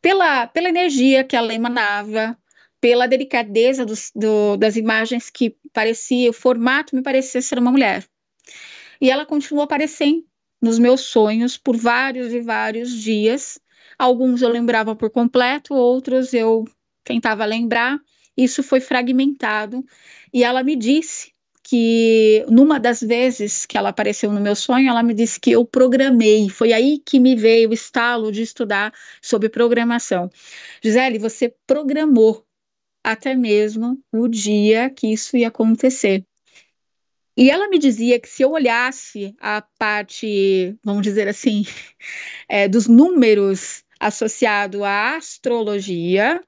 Speaker 2: pela, pela energia que ela emanava, pela delicadeza dos, do, das imagens que parecia, o formato me parecia ser uma mulher. E ela continuou aparecendo nos meus sonhos por vários e vários dias. Alguns eu lembrava por completo, outros eu tentava lembrar. Isso foi fragmentado. E ela me disse que numa das vezes que ela apareceu no meu sonho, ela me disse que eu programei. Foi aí que me veio o estalo de estudar sobre programação. Gisele, você programou até mesmo o dia que isso ia acontecer. E ela me dizia que se eu olhasse a parte, vamos dizer assim, é, dos números associado à astrologia,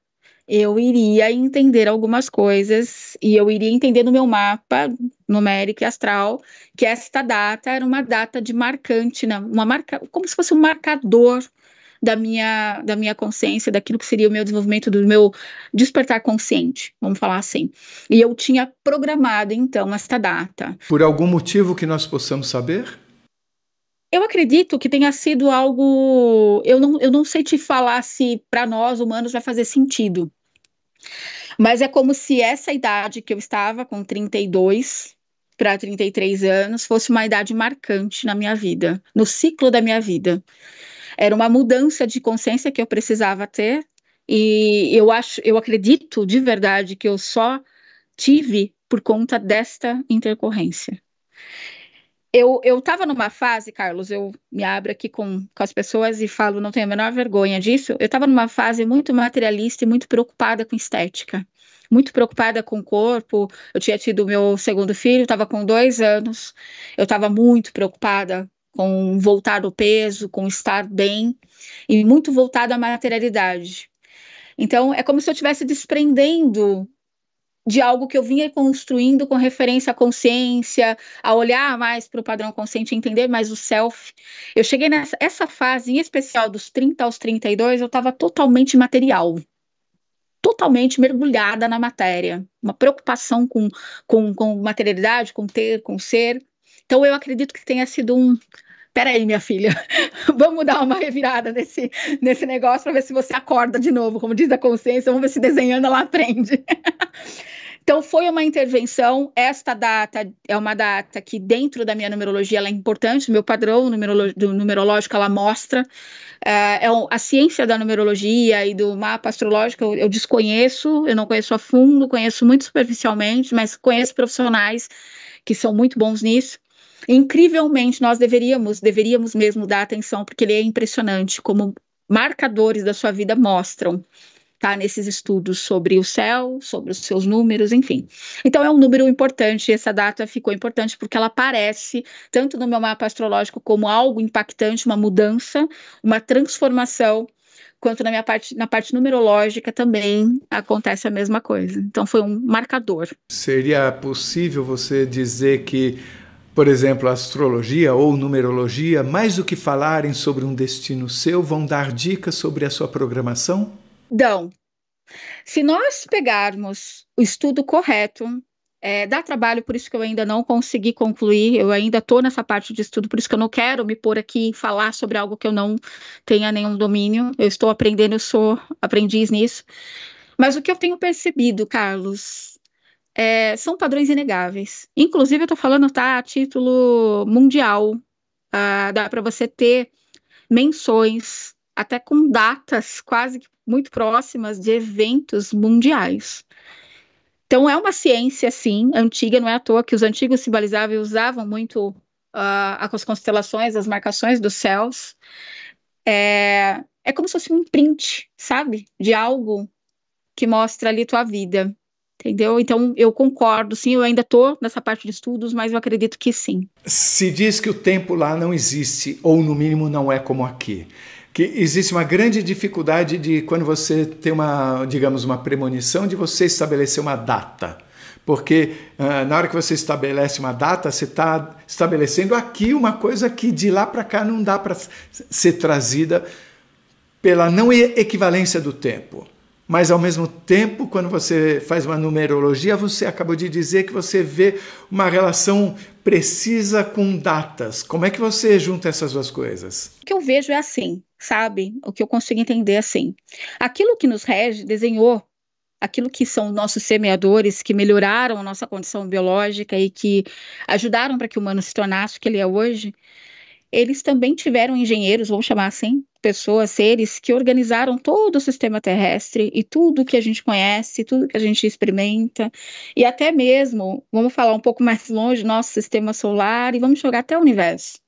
Speaker 2: eu iria entender algumas coisas e eu iria entender no meu mapa numérico e astral que esta data era uma data de marcante, né? uma marca, como se fosse um marcador da minha, da minha consciência, daquilo que seria o meu desenvolvimento, do meu despertar consciente, vamos falar assim. E eu tinha programado então esta data.
Speaker 1: Por algum motivo que nós possamos saber?
Speaker 2: Eu acredito que tenha sido algo. Eu não, eu não sei te falar se para nós humanos vai fazer sentido. Mas é como se essa idade que eu estava, com 32 para 33 anos, fosse uma idade marcante na minha vida, no ciclo da minha vida. Era uma mudança de consciência que eu precisava ter, e eu acho, eu acredito de verdade que eu só tive por conta desta intercorrência eu, eu tava numa fase, Carlos, eu me abro aqui com, com as pessoas e falo, não tenho a menor vergonha disso. Eu tava numa fase muito materialista e muito preocupada com estética, muito preocupada com o corpo. Eu tinha tido meu segundo filho, tava com dois anos, eu tava muito preocupada com voltar o peso, com estar bem, e muito voltada à materialidade. Então, é como se eu estivesse desprendendo de algo que eu vinha construindo com referência à consciência, a olhar mais para o padrão consciente, entender mais o self. Eu cheguei nessa essa fase, em especial dos 30 aos 32, eu estava totalmente material, totalmente mergulhada na matéria, uma preocupação com, com, com materialidade, com ter, com ser. Então, eu acredito que tenha sido um, peraí, minha filha, vamos dar uma revirada nesse, nesse negócio para ver se você acorda de novo, como diz a consciência, vamos ver se desenhando ela aprende. Então, foi uma intervenção. Esta data é uma data que, dentro da minha numerologia, ela é importante. Meu padrão numerolo do numerológico, ela mostra. É, é a ciência da numerologia e do mapa astrológico, eu, eu desconheço, eu não conheço a fundo, conheço muito superficialmente, mas conheço profissionais que são muito bons nisso. Incrivelmente, nós deveríamos, deveríamos mesmo dar atenção, porque ele é impressionante como marcadores da sua vida mostram. Tá, nesses estudos sobre o céu, sobre os seus números, enfim. Então é um número importante, essa data ficou importante porque ela aparece tanto no meu mapa astrológico como algo impactante, uma mudança, uma transformação, quanto na minha parte, na parte numerológica também acontece a mesma coisa. Então foi um marcador.
Speaker 1: Seria possível você dizer que por exemplo, a astrologia ou numerologia, mais do que falarem sobre um destino seu, vão dar dicas sobre a sua programação?
Speaker 2: Dão. Se nós pegarmos o estudo correto, é, dá trabalho, por isso que eu ainda não consegui concluir, eu ainda estou nessa parte de estudo, por isso que eu não quero me pôr aqui e falar sobre algo que eu não tenha nenhum domínio. Eu estou aprendendo, eu sou aprendiz nisso. Mas o que eu tenho percebido, Carlos, é, são padrões inegáveis. Inclusive, eu estou falando tá, a título mundial. Ah, dá para você ter menções, até com datas quase muito próximas de eventos mundiais. Então, é uma ciência, sim, antiga, não é à toa que os antigos se balizavam e usavam muito uh, as constelações, as marcações dos céus. É, é como se fosse um print, sabe? De algo que mostra ali tua vida entendeu? Então eu concordo, sim, eu ainda estou nessa parte de estudos, mas eu acredito que sim.
Speaker 1: Se diz que o tempo lá não existe, ou no mínimo não é como aqui que existe uma grande dificuldade de quando você tem uma, digamos, uma premonição de você estabelecer uma data. Porque uh, na hora que você estabelece uma data, você está estabelecendo aqui uma coisa que de lá para cá não dá para ser trazida pela não equivalência do tempo mas ao mesmo tempo, quando você faz uma numerologia, você acabou de dizer que você vê uma relação precisa com datas. Como é que você junta essas duas coisas?
Speaker 2: O que eu vejo é assim, sabe? O que eu consigo entender é assim. Aquilo que nos rege desenhou aquilo que são nossos semeadores que melhoraram a nossa condição biológica e que ajudaram para que o humano se tornasse o que ele é hoje, eles também tiveram engenheiros, vamos chamar assim, pessoas, seres que organizaram todo o sistema terrestre e tudo que a gente conhece, tudo que a gente experimenta, e até mesmo, vamos falar um pouco mais longe, nosso sistema solar e vamos jogar até o universo.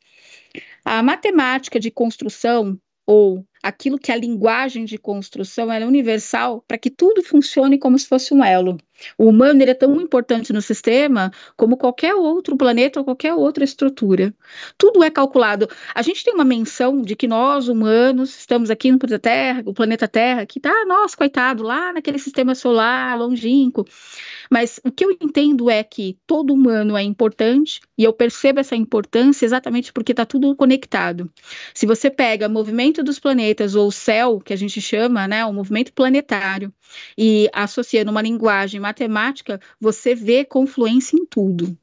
Speaker 2: A matemática de construção ou aquilo que é a linguagem de construção ela é universal para que tudo funcione como se fosse um elo. O humano é tão importante no sistema como qualquer outro planeta ou qualquer outra estrutura. Tudo é calculado. A gente tem uma menção de que nós, humanos, estamos aqui no planeta Terra, o planeta Terra, que está, nós, coitado, lá naquele sistema solar longínquo. Mas o que eu entendo é que todo humano é importante e eu percebo essa importância exatamente porque está tudo conectado. Se você pega o movimento dos planetas ou o céu, que a gente chama, né, o movimento planetário, e associa numa linguagem matemática, você vê confluência em tudo,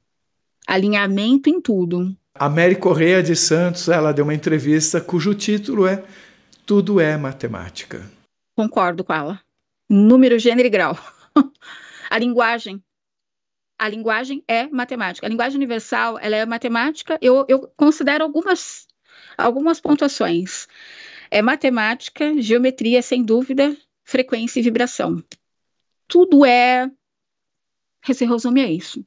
Speaker 2: alinhamento em tudo.
Speaker 1: A Mary Correia de Santos, ela deu uma entrevista cujo título é Tudo é Matemática.
Speaker 2: Concordo com ela. Número, gênero e grau. a linguagem. A linguagem é matemática. A linguagem universal, ela é matemática. Eu, eu considero algumas, algumas pontuações. É matemática, geometria, sem dúvida, frequência e vibração tudo é se resume a isso.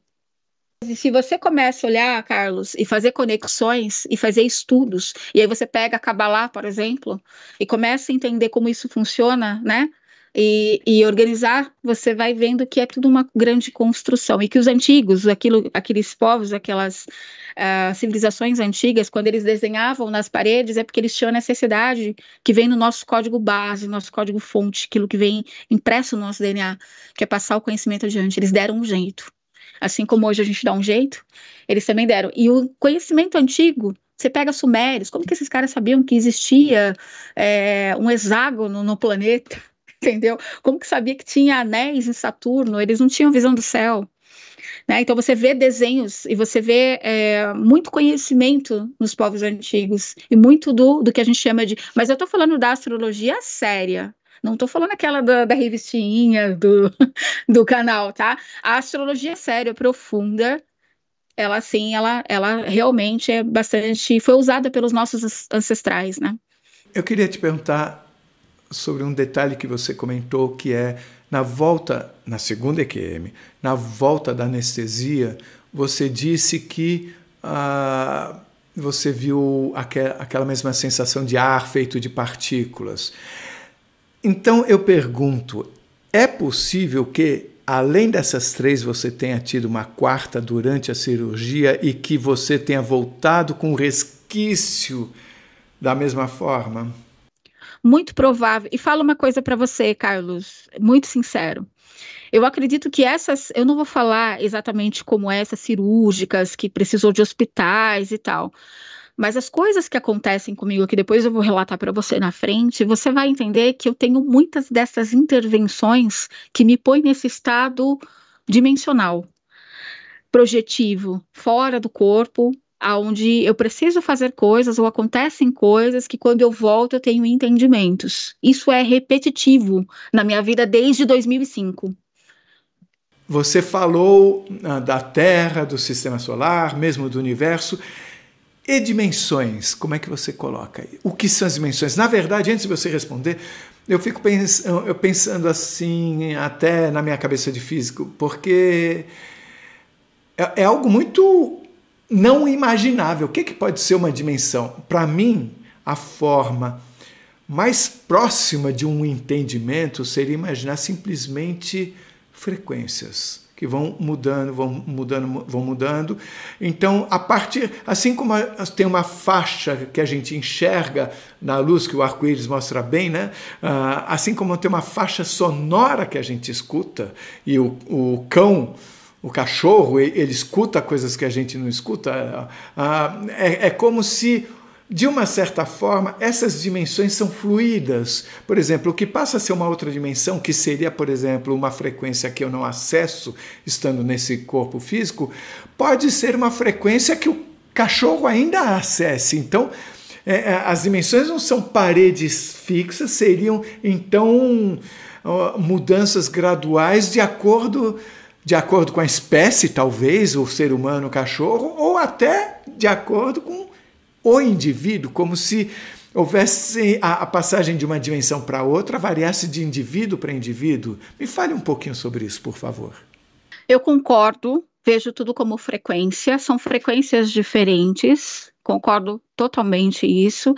Speaker 2: E se você começa a olhar, Carlos, e fazer conexões e fazer estudos, e aí você pega a Kabbalah, por exemplo, e começa a entender como isso funciona, né? e, e organizar, você vai vendo que é tudo uma grande construção e que os antigos, aquilo, aqueles povos, aquelas uh, civilizações antigas, quando eles desenhavam nas paredes, é porque eles tinham a necessidade que vem no nosso código base, nosso código fonte, aquilo que vem impresso no nosso DNA, que é passar o conhecimento adiante. Eles deram um jeito. Assim como hoje a gente dá um jeito, eles também deram. E o conhecimento antigo você pega sumérios, como que esses caras sabiam que existia é, um hexágono no planeta? entendeu? Como que sabia que tinha anéis em Saturno? Eles não tinham visão do céu. Né? Então você vê desenhos e você vê é, muito conhecimento nos povos antigos e muito do, do que a gente chama de. Mas eu estou falando da astrologia séria. Não estou falando aquela da, da revistinha do, do canal, tá? A astrologia séria, profunda, ela sim, ela, ela realmente é bastante. Foi usada pelos nossos ancestrais, né?
Speaker 1: Eu queria te perguntar sobre um detalhe que você comentou, que é na volta, na segunda EQM, na volta da anestesia, você disse que ah, você viu aquela mesma sensação de ar feito de partículas. Então eu pergunto: é possível que, além dessas três, você tenha tido uma quarta durante a cirurgia e que você tenha voltado com resquício da mesma forma?
Speaker 2: muito provável. E falo uma coisa para você, Carlos, muito sincero. Eu acredito que essas, eu não vou falar exatamente como essas cirúrgicas que precisou de hospitais e tal, mas as coisas que acontecem comigo, que depois eu vou relatar para você na frente, você vai entender que eu tenho muitas dessas intervenções que me põem nesse estado dimensional, projetivo, fora do corpo, aonde eu preciso fazer coisas ou acontecem coisas que quando eu volto eu tenho entendimentos. Isso é repetitivo na minha vida desde 2005.
Speaker 1: Você falou ah, da Terra, do sistema solar, mesmo do universo. E dimensões, como é que você coloca? O que são as dimensões? Na verdade, antes de você responder, eu fico pens eu pensando assim, até na minha cabeça de físico, porque é, é algo muito não imaginável. O que, que pode ser uma dimensão? Para mim, a forma mais próxima de um entendimento seria imaginar simplesmente frequências que vão mudando, vão mudando, vão mudando. Então, a partir, assim como tem uma faixa que a gente enxerga na luz que o arco-íris mostra bem, né? Ah, assim como tem uma faixa sonora que a gente escuta e o, o cão o cachorro, ele escuta coisas que a gente não escuta. Ah, ah, é, é como se de uma certa forma, essas dimensões são fluídas. Por exemplo, o que passa a ser uma outra dimensão, que seria, por exemplo, uma frequência que eu não acesso estando nesse corpo físico, pode ser uma frequência que o cachorro ainda acesse. Então, é, é, as dimensões não são paredes fixas, seriam então mudanças graduais de acordo de acordo com a espécie, talvez, o ser humano, o cachorro, ou até de acordo com o indivíduo, como se houvesse a, a passagem de uma dimensão para outra, variasse de indivíduo para indivíduo. Me fale um pouquinho sobre isso, por favor.
Speaker 2: Eu concordo, vejo tudo como frequência, são frequências diferentes, concordo totalmente isso.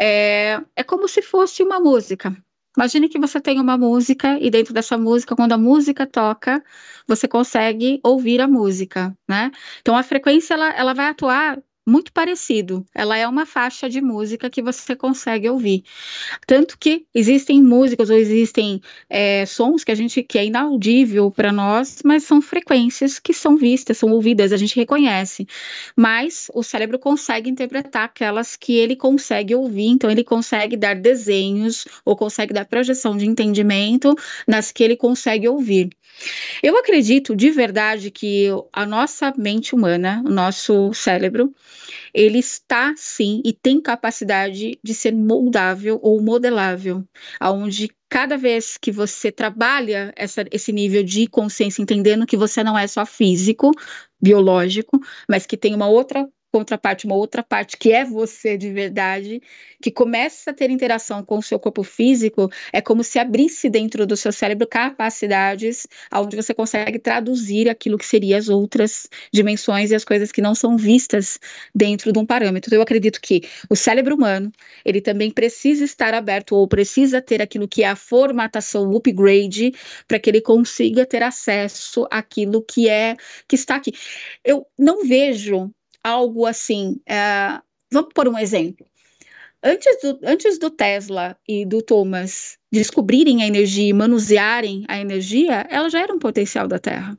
Speaker 2: É, é como se fosse uma música. Imagine que você tem uma música e dentro dessa música, quando a música toca, você consegue ouvir a música, né? Então a frequência ela, ela vai atuar muito parecido. Ela é uma faixa de música que você consegue ouvir. Tanto que existem músicas ou existem é, sons que a gente que é inaudível para nós, mas são frequências que são vistas, são ouvidas, a gente reconhece. Mas o cérebro consegue interpretar aquelas que ele consegue ouvir, então ele consegue dar desenhos ou consegue dar projeção de entendimento nas que ele consegue ouvir. Eu acredito de verdade que a nossa mente humana, o nosso cérebro, ele está sim e tem capacidade de ser moldável ou modelável, aonde cada vez que você trabalha essa, esse nível de consciência, entendendo que você não é só físico, biológico, mas que tem uma outra contraparte, uma outra parte que é você de verdade, que começa a ter interação com o seu corpo físico, é como se abrisse dentro do seu cérebro capacidades onde você consegue traduzir aquilo que seriam as outras dimensões e as coisas que não são vistas dentro de um parâmetro. Eu acredito que o cérebro humano, ele também precisa estar aberto ou precisa ter aquilo que é a formatação, o upgrade, para que ele consiga ter acesso àquilo que é que está aqui. Eu não vejo algo assim. É, vamos por um exemplo. Antes do, antes do Tesla e do Thomas descobrirem a energia e manusearem a energia, ela já era um potencial da Terra.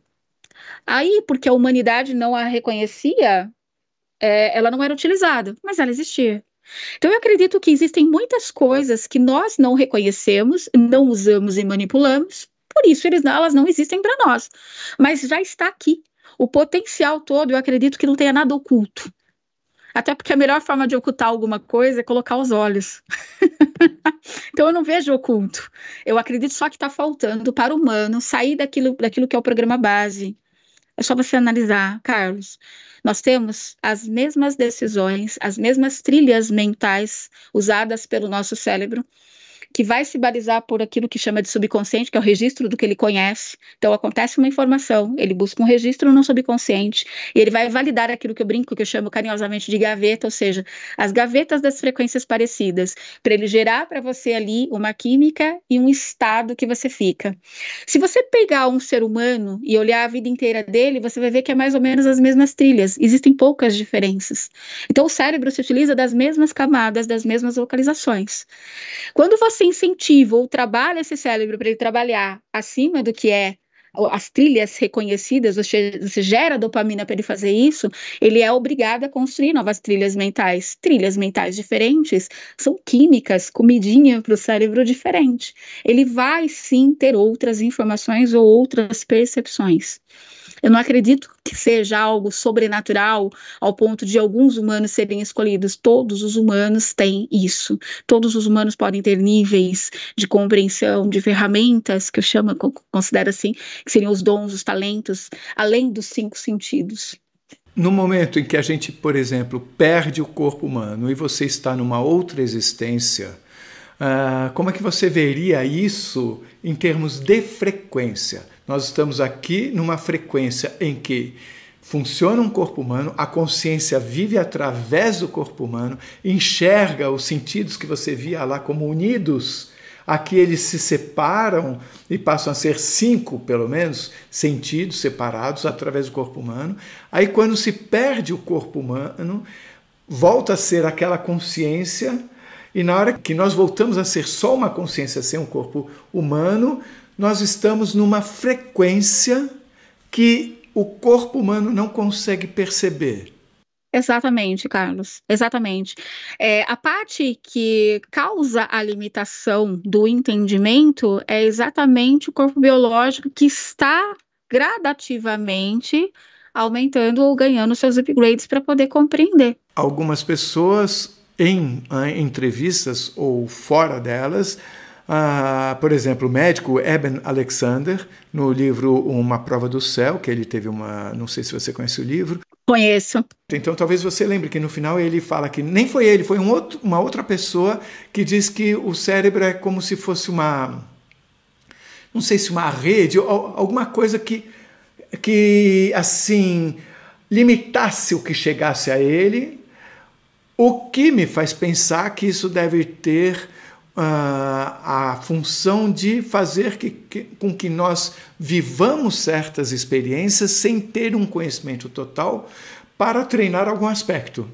Speaker 2: Aí, porque a humanidade não a reconhecia, é, ela não era utilizada, mas ela existia. Então, eu acredito que existem muitas coisas que nós não reconhecemos, não usamos e manipulamos, por isso eles, elas não existem para nós. Mas já está aqui o potencial todo, eu acredito que não tenha nada oculto. Até porque a melhor forma de ocultar alguma coisa é colocar os olhos. então eu não vejo oculto. Eu acredito só que está faltando para o humano sair daquilo, daquilo que é o programa base. É só você analisar, Carlos. Nós temos as mesmas decisões, as mesmas trilhas mentais usadas pelo nosso cérebro que vai se balizar por aquilo que chama de subconsciente, que é o registro do que ele conhece. Então, acontece uma informação, ele busca um registro no subconsciente, e ele vai validar aquilo que eu brinco, que eu chamo carinhosamente de gaveta, ou seja, as gavetas das frequências parecidas, para ele gerar para você ali uma química e um estado que você fica. Se você pegar um ser humano e olhar a vida inteira dele, você vai ver que é mais ou menos as mesmas trilhas, existem poucas diferenças. Então, o cérebro se utiliza das mesmas camadas, das mesmas localizações. Quando você você incentiva ou trabalha esse cérebro para ele trabalhar acima do que é as trilhas reconhecidas, você, você gera dopamina para ele fazer isso, ele é obrigado a construir novas trilhas mentais. Trilhas mentais diferentes são químicas, comidinha para o cérebro diferente. Ele vai sim ter outras informações ou outras percepções. Eu não acredito que seja algo sobrenatural ao ponto de alguns humanos serem escolhidos. Todos os humanos têm isso. Todos os humanos podem ter níveis de compreensão, de ferramentas, que eu chamo, considero assim, que seriam os dons, os talentos, além dos cinco sentidos. No momento
Speaker 1: em que a gente, por exemplo, perde o corpo humano e você está numa outra existência, ah, como é que você veria isso em termos de frequência? Nós estamos aqui numa frequência em que funciona um corpo humano, a consciência vive através do corpo humano, enxerga os sentidos que você via lá como unidos. Aqui eles se separam e passam a ser cinco, pelo menos, sentidos separados através do corpo humano. Aí, quando se perde o corpo humano, volta a ser aquela consciência. E na hora que nós voltamos a ser só uma consciência sem um corpo humano, nós estamos numa frequência que o corpo humano não consegue perceber.
Speaker 2: Exatamente, Carlos, exatamente. É, a parte que causa a limitação do entendimento é exatamente o corpo biológico que está gradativamente aumentando ou ganhando seus upgrades para poder compreender.
Speaker 1: Algumas pessoas, em, em entrevistas ou fora delas, ah, por exemplo, o médico Eben Alexander, no livro Uma Prova do Céu, que ele teve uma. Não sei se você conhece o livro. Conheço. Então talvez você lembre que no final ele fala que nem foi ele, foi um outro, uma outra pessoa que diz que o cérebro é como se fosse uma. Não sei se uma rede, alguma coisa que, que assim, limitasse o que chegasse a ele, o que me faz pensar que isso deve ter ah, a função de fazer que, que, com que nós vivamos certas experiências sem ter um conhecimento total para treinar algum aspecto.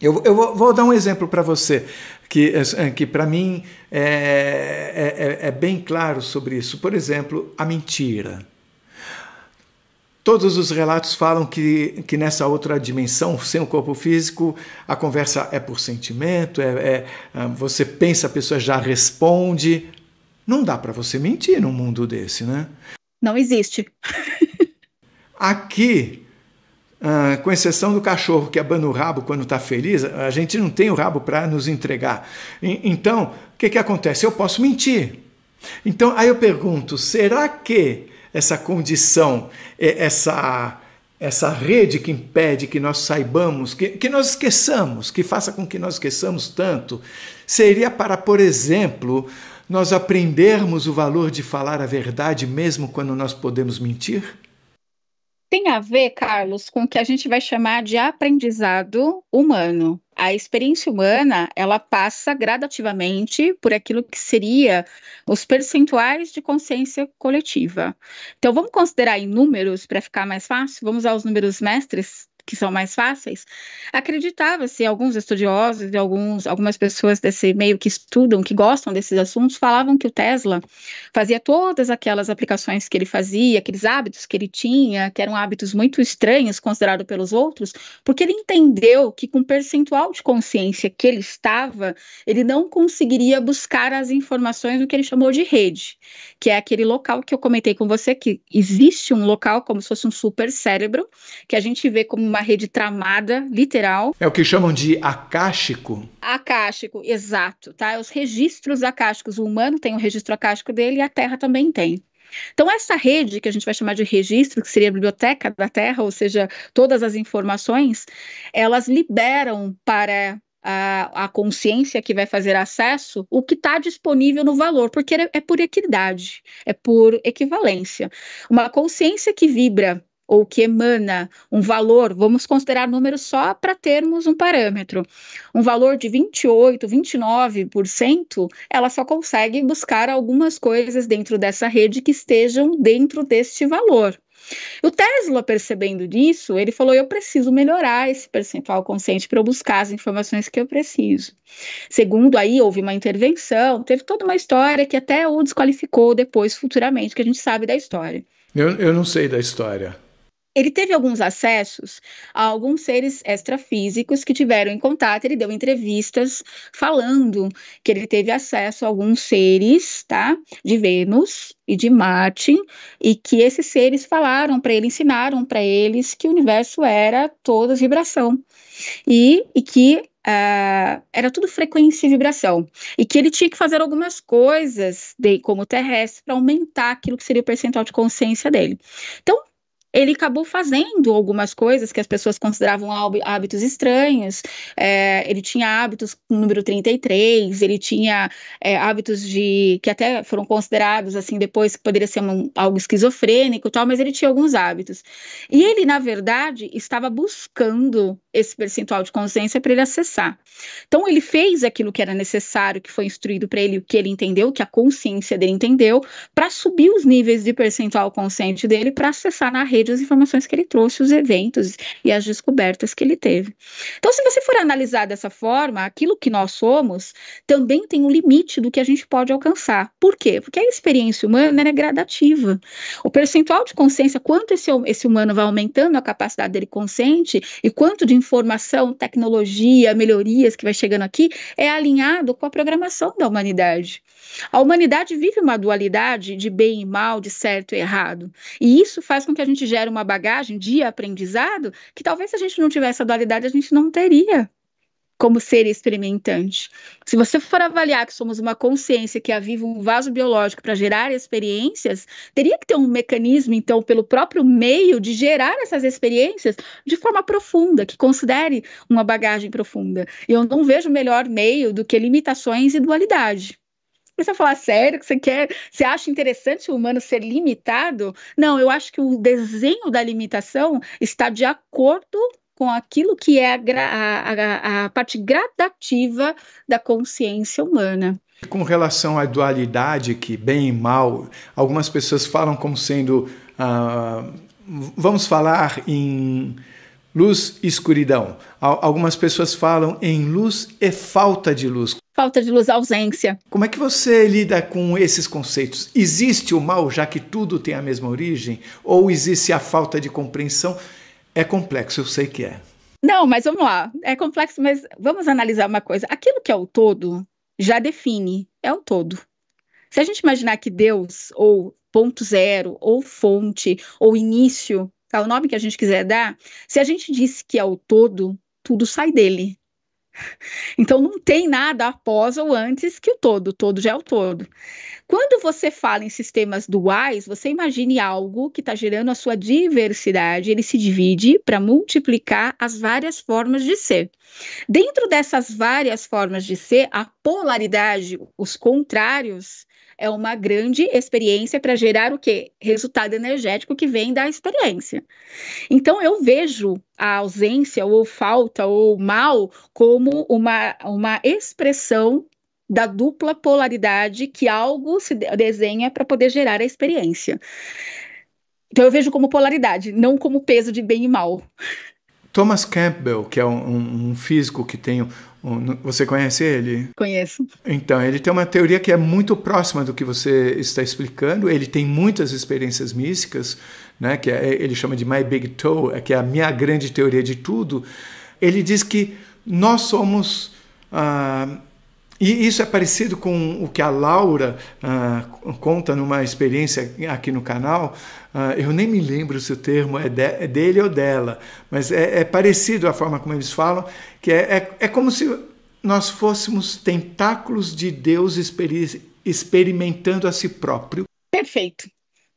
Speaker 1: Eu, eu vou, vou, dar um exemplo para você, que, eh, que para mim é, é, é, é bem claro sobre isso. Por exemplo, a mentira. Todos os relatos falam que, que nessa outra dimensão, sem o corpo físico, a conversa é por sentimento, é, é ah, você pensa, a pessoa já responde. Não dá para você mentir num mundo desse, né?
Speaker 2: Não existe.
Speaker 1: Aqui, Uh, com exceção do cachorro que abana o rabo quando está feliz, a gente não tem o rabo para nos entregar. E, então, o que, que acontece? Eu posso mentir. Então, aí eu pergunto: será que essa condição, é, essa, essa rede que impede que nós saibamos, que, que nós esqueçamos, que faça com que nós esqueçamos tanto, seria para, por exemplo, nós aprendermos o valor de falar a verdade mesmo quando nós podemos mentir?
Speaker 2: Tem a ver, Carlos, com o que a gente vai chamar de aprendizado humano a experiência humana ela passa gradativamente por aquilo que seria os percentuais de consciência coletiva. Então vamos considerar em números para ficar mais fácil? Vamos aos números mestres? que são mais fáceis, acreditava-se, alguns estudiosos e alguns, algumas pessoas desse meio que estudam, que gostam desses assuntos, falavam que o Tesla fazia todas aquelas aplicações que ele fazia, aqueles hábitos que ele tinha, que eram hábitos muito estranhos, considerados pelos outros, porque ele entendeu que com o percentual de consciência que ele estava, ele não conseguiria buscar as informações do que ele chamou de rede, que é aquele local que eu comentei com você, que existe um local como se fosse um super cérebro, que a gente vê como uma uma rede tramada, literal. É o
Speaker 1: que chamam de acástico?
Speaker 2: Acástico, exato, tá? É os registros acásticos. O humano tem o um registro acástico dele e a Terra também tem. Então, essa rede, que a gente vai chamar de registro, que seria a biblioteca da Terra, ou seja, todas as informações, elas liberam para a, a, consciência que vai fazer acesso o que está disponível no valor, porque é, é por equidade, é por equivalência. Uma consciência que vibra ou que emana um valor, vamos considerar números só para termos um parâmetro, um valor de 28, 29%, ela só consegue buscar algumas coisas dentro dessa rede que estejam dentro deste valor. O Tesla, percebendo disso, ele falou: eu preciso melhorar esse percentual consciente para eu buscar as informações que eu preciso. Segundo, aí houve uma intervenção, teve toda uma história que até o desqualificou depois, futuramente, que a gente sabe da história.
Speaker 1: Eu, eu não sei da história
Speaker 2: ele teve alguns acessos a alguns seres extrafísicos que tiveram em contato. Ele deu entrevistas falando que ele teve acesso a alguns seres, tá? De Vênus e de Marte, e que esses seres falaram para ele, ensinaram para eles que o universo era toda vibração e, e que Uh, era tudo frequência e vibração. E que ele tinha que fazer algumas coisas de, como terrestre para aumentar aquilo que seria o percentual de consciência dele. Então, ele acabou fazendo algumas coisas que as pessoas consideravam hábitos estranhos. É, ele tinha hábitos com número 33, ele tinha é, hábitos de que até foram considerados assim depois que poderia ser um, algo esquizofrênico tal, mas ele tinha alguns hábitos. E ele, na verdade, estava buscando esse percentual de consciência para ele acessar. Então ele fez aquilo que era necessário, que foi instruído para ele, o que ele entendeu, que a consciência dele entendeu, para subir os níveis de percentual consciente dele para acessar na rede as informações que ele trouxe, os eventos e as descobertas que ele teve. Então se você for analisar dessa forma, aquilo que nós somos também tem um limite do que a gente pode alcançar. Por quê? Porque a experiência humana é gradativa. O percentual de consciência, quanto esse, esse humano vai aumentando a capacidade dele consciente e quanto de informação, tecnologia, melhorias que vai chegando aqui, é alinhado com a programação da humanidade. A humanidade vive uma dualidade de bem e mal, de certo e errado. E isso faz com que a gente gere uma bagagem de aprendizado que talvez se a gente não tivesse a dualidade, a gente não teria como ser experimentante. Se você for avaliar que somos uma consciência que aviva um vaso biológico para gerar experiências, teria que ter um mecanismo, então, pelo próprio meio de gerar essas experiências de forma profunda, que considere uma bagagem profunda. E eu não vejo melhor meio do que limitações e dualidade Você fala falar sério, que você quer, você acha interessante o humano ser limitado? Não, eu acho que o desenho da limitação está de acordo com aquilo que é a, a, a parte gradativa da consciência humana.
Speaker 1: Com relação à dualidade, que bem e mal, algumas pessoas falam como sendo. Uh, vamos falar em luz e escuridão. Algumas pessoas falam em luz e falta de luz.
Speaker 2: Falta de luz, ausência.
Speaker 1: Como é que você lida com esses conceitos? Existe o mal, já que tudo tem a mesma origem? Ou existe a falta de compreensão? É complexo, eu sei que é.
Speaker 2: Não, mas vamos lá. É complexo, mas vamos analisar uma coisa. Aquilo que é o todo já define, é o todo. Se a gente imaginar que Deus, ou ponto zero, ou fonte, ou início, tá, o nome que a gente quiser dar, se a gente disse que é o todo, tudo sai dele. Então não tem nada após ou antes que o todo, o todo já é o todo. Quando você fala em sistemas duais, você imagine algo que está gerando a sua diversidade, ele se divide para multiplicar as várias formas de ser. Dentro dessas várias formas de ser, a polaridade, os contrários, é uma grande experiência para gerar o quê? Resultado energético que vem da experiência. Então eu vejo a ausência ou falta ou mal como uma, uma expressão da dupla polaridade que algo se desenha para poder gerar a experiência. Então eu vejo como polaridade, não como peso de bem e mal.
Speaker 1: Thomas Campbell, que é um, um físico que tem. Um, você conhece ele? Conheço. Então, ele tem uma teoria que é muito próxima do que você está explicando. Ele tem muitas experiências místicas, né, que é, ele chama de My Big Toe, é que é a minha grande teoria de tudo. Ele diz que nós somos. Ah, e isso é parecido com o que a Laura uh, conta numa experiência aqui no canal. Uh, eu nem me lembro se o termo é, de, é dele ou dela, mas é, é, parecido a forma como eles falam, que é, é, é como se nós fôssemos tentáculos de Deus experi experimentando a si próprio. Perfeito.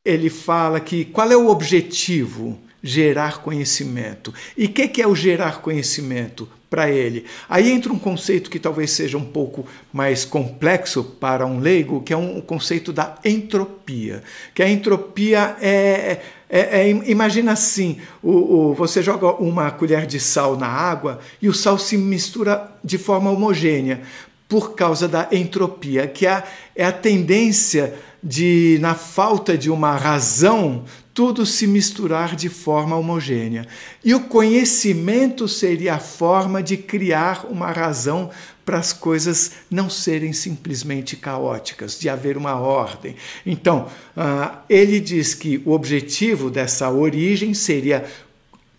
Speaker 1: Ele fala que qual é o objetivo gerar conhecimento. E o que, que é o gerar conhecimento? para ele. Aí entra um conceito que talvez seja um pouco mais complexo para um leigo, que é um, o conceito da entropia. Que a entropia é, é. é, é imagina assim: o, o, você joga uma colher de sal na água e o sal se mistura de forma homogênea por causa da entropia, que é, é a tendência de, na falta de uma razão, tudo se misturar de forma homogênea. E o conhecimento seria a forma de criar uma razão para as coisas não serem simplesmente caóticas, de haver uma ordem. Então, uh, ele diz que o objetivo dessa origem seria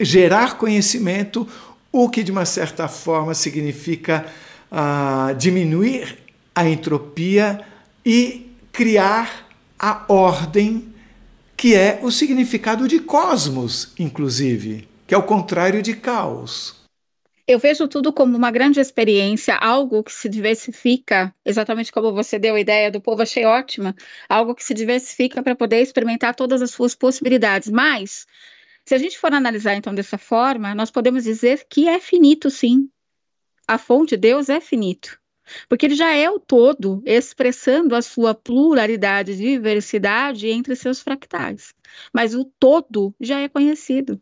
Speaker 1: gerar conhecimento, o que de uma certa forma significa uh, diminuir a entropia e criar a ordem que é o significado de cosmos, inclusive, que é o contrário de caos.
Speaker 2: Eu vejo tudo como uma grande experiência, algo que se diversifica, exatamente como você deu a ideia do povo, achei ótima, algo que se diversifica para poder experimentar todas as suas possibilidades. Mas, se a gente for analisar então dessa forma, nós podemos dizer que é finito, sim. A fonte de Deus é finito porque ele já é o todo expressando a sua pluralidade e diversidade entre seus fractais. Mas o todo já é conhecido.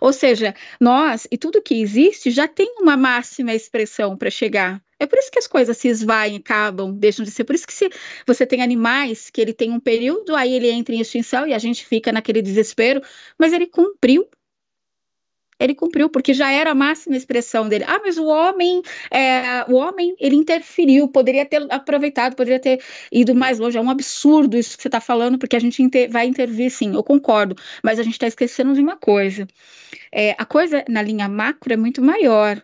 Speaker 2: Ou seja, nós e tudo que existe já tem uma máxima expressão para chegar. É por isso que as coisas se esvaem, acabam, deixam de ser. Por isso que se você tem animais que ele tem um período, aí ele entra em extinção e a gente fica naquele desespero, mas ele cumpriu ele cumpriu, porque já era a máxima expressão dele. Ah, mas o homem, é, o homem, ele interferiu, poderia ter aproveitado, poderia ter ido mais longe. É um absurdo isso que você está falando, porque a gente inter vai intervir, sim, eu concordo, mas a gente está esquecendo de uma coisa. É, a coisa na linha macro é muito maior.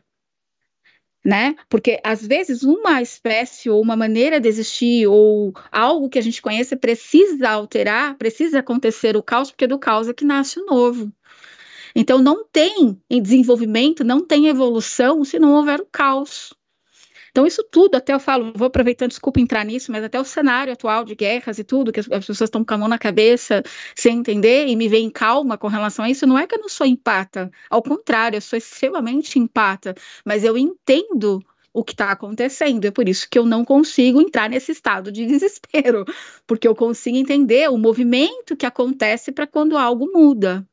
Speaker 2: Né? Porque às vezes uma espécie ou uma maneira de existir ou algo que a gente conheça precisa alterar, precisa acontecer o caos, porque do caos é que nasce o novo. Então, não tem desenvolvimento, não tem evolução se não houver o caos. Então, isso tudo, até eu falo, vou aproveitando, desculpa entrar nisso, mas até o cenário atual de guerras e tudo, que as, as pessoas estão com a mão na cabeça sem entender e me veem calma com relação a isso, não é que eu não sou empata. Ao contrário, eu sou extremamente empata, mas eu entendo o que está acontecendo. É por isso que eu não consigo entrar nesse estado de desespero, porque eu consigo entender o movimento que acontece para quando algo muda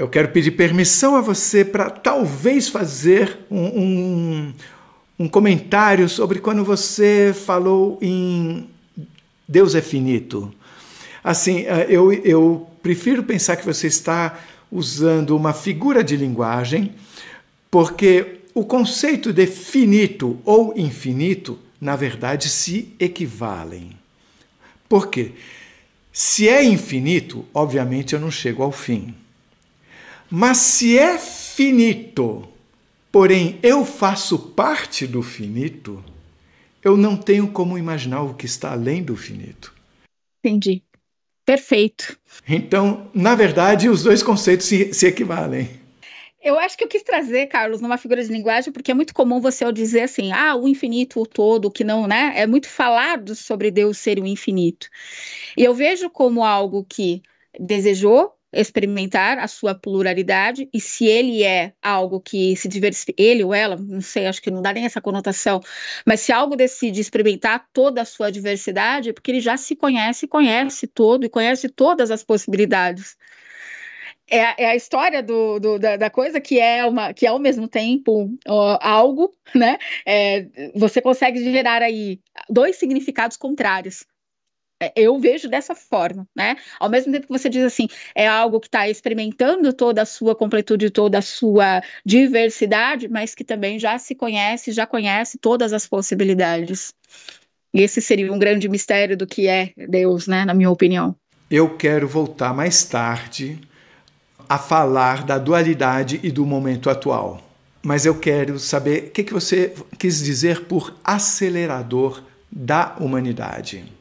Speaker 1: eu quero pedir permissão a você para talvez fazer um, um, um comentário sobre quando você falou em Deus é finito. Assim, eh, eu, eu prefiro pensar que você está usando uma figura de linguagem, porque o conceito de finito ou infinito, na verdade, se equivalem. Por quê? Se é infinito, obviamente eu não chego ao fim. Mas se é finito, porém eu faço parte do finito, eu não tenho como imaginar o que está além do finito.
Speaker 2: Entendi. Perfeito.
Speaker 1: Então, na verdade, os dois conceitos se, se equivalem.
Speaker 2: Eu acho que eu quis trazer, Carlos, numa figura de linguagem, porque é muito comum você ao dizer assim, ah, o infinito, o todo, o que não, né? É muito falado sobre Deus ser o infinito. E eu vejo como algo que desejou, experimentar a sua pluralidade e se ele é algo que se diversifica, ele ou ela, não sei, acho que não dá nem essa conotação, mas se algo decide experimentar toda a sua diversidade, é porque ele já se conhece, conhece todo e conhece todas as possibilidades. É, a, é a história do, do, da, da, coisa que é uma que é ao mesmo tempo ó, algo, né? É, você consegue gerar aí dois significados contrários é, eu vejo dessa forma, né? Ao mesmo tempo que você diz assim, é algo que está experimentando toda a sua completude, toda a sua diversidade, mas que também já se conhece, já conhece todas as possibilidades. E esse seria um grande mistério do que é Deus, né? Na minha opinião.
Speaker 1: Eu quero voltar mais tarde a falar da dualidade e do momento atual, mas eu quero saber o que, que você quis dizer por acelerador da humanidade.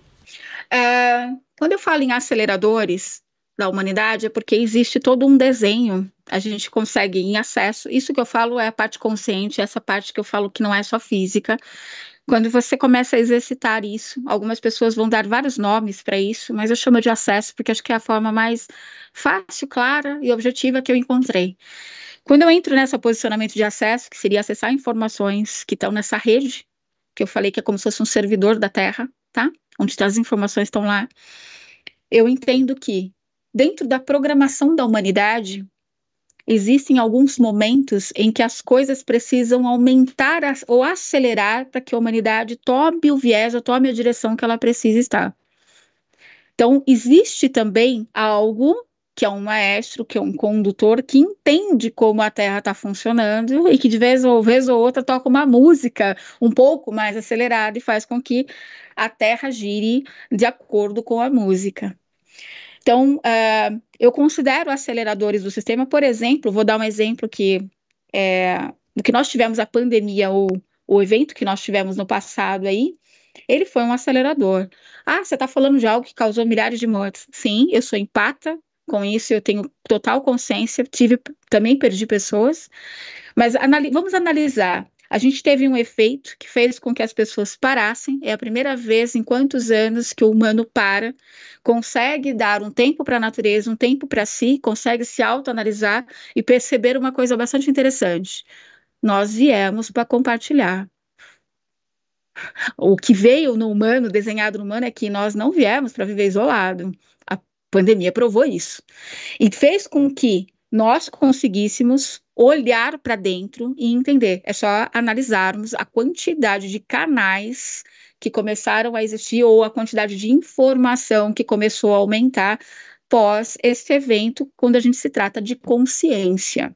Speaker 2: É, quando eu falo em aceleradores da humanidade, é porque existe todo um desenho. A gente consegue em acesso. Isso que eu falo é a parte consciente, essa parte que eu falo que não é só física. Quando você começa a exercitar isso, algumas pessoas vão dar vários nomes para isso, mas eu chamo de acesso porque acho que é a forma mais fácil, clara e objetiva que eu encontrei. Quando eu entro nesse posicionamento de acesso, que seria acessar informações que estão nessa rede, que eu falei que é como se fosse um servidor da Terra, tá? Onde as informações estão lá. Eu entendo que dentro da programação da humanidade existem alguns momentos em que as coisas precisam aumentar as ou acelerar para que a humanidade tome o viés ou tome a direção que ela precisa estar. Então, existe também algo que é um maestro, que é um condutor que entende como a Terra está funcionando e que de vez ou vez ou outra toca uma música um pouco mais acelerada e faz com que a Terra gire de acordo com a música. Então, uh, eu considero aceleradores do sistema, por exemplo, vou dar um exemplo que é, do que nós tivemos a pandemia ou o evento que nós tivemos no passado aí, ele foi um acelerador. Ah, você está falando de algo que causou milhares de mortes. Sim, eu sou empata, com isso, eu tenho total consciência. Tive, também perdi pessoas, mas anali vamos analisar. A gente teve um efeito que fez com que as pessoas parassem. É a primeira vez em quantos anos que o humano para, consegue dar um tempo para a natureza, um tempo para si, consegue se autoanalisar e perceber uma coisa bastante interessante. Nós viemos para compartilhar. O que veio no humano, desenhado no humano, é que nós não viemos para viver isolado pandemia provou isso. E fez com que nós conseguíssemos olhar para dentro e entender. É só analisarmos a quantidade de canais que começaram a existir ou a quantidade de informação que começou a aumentar pós esse evento, quando a gente se trata de consciência.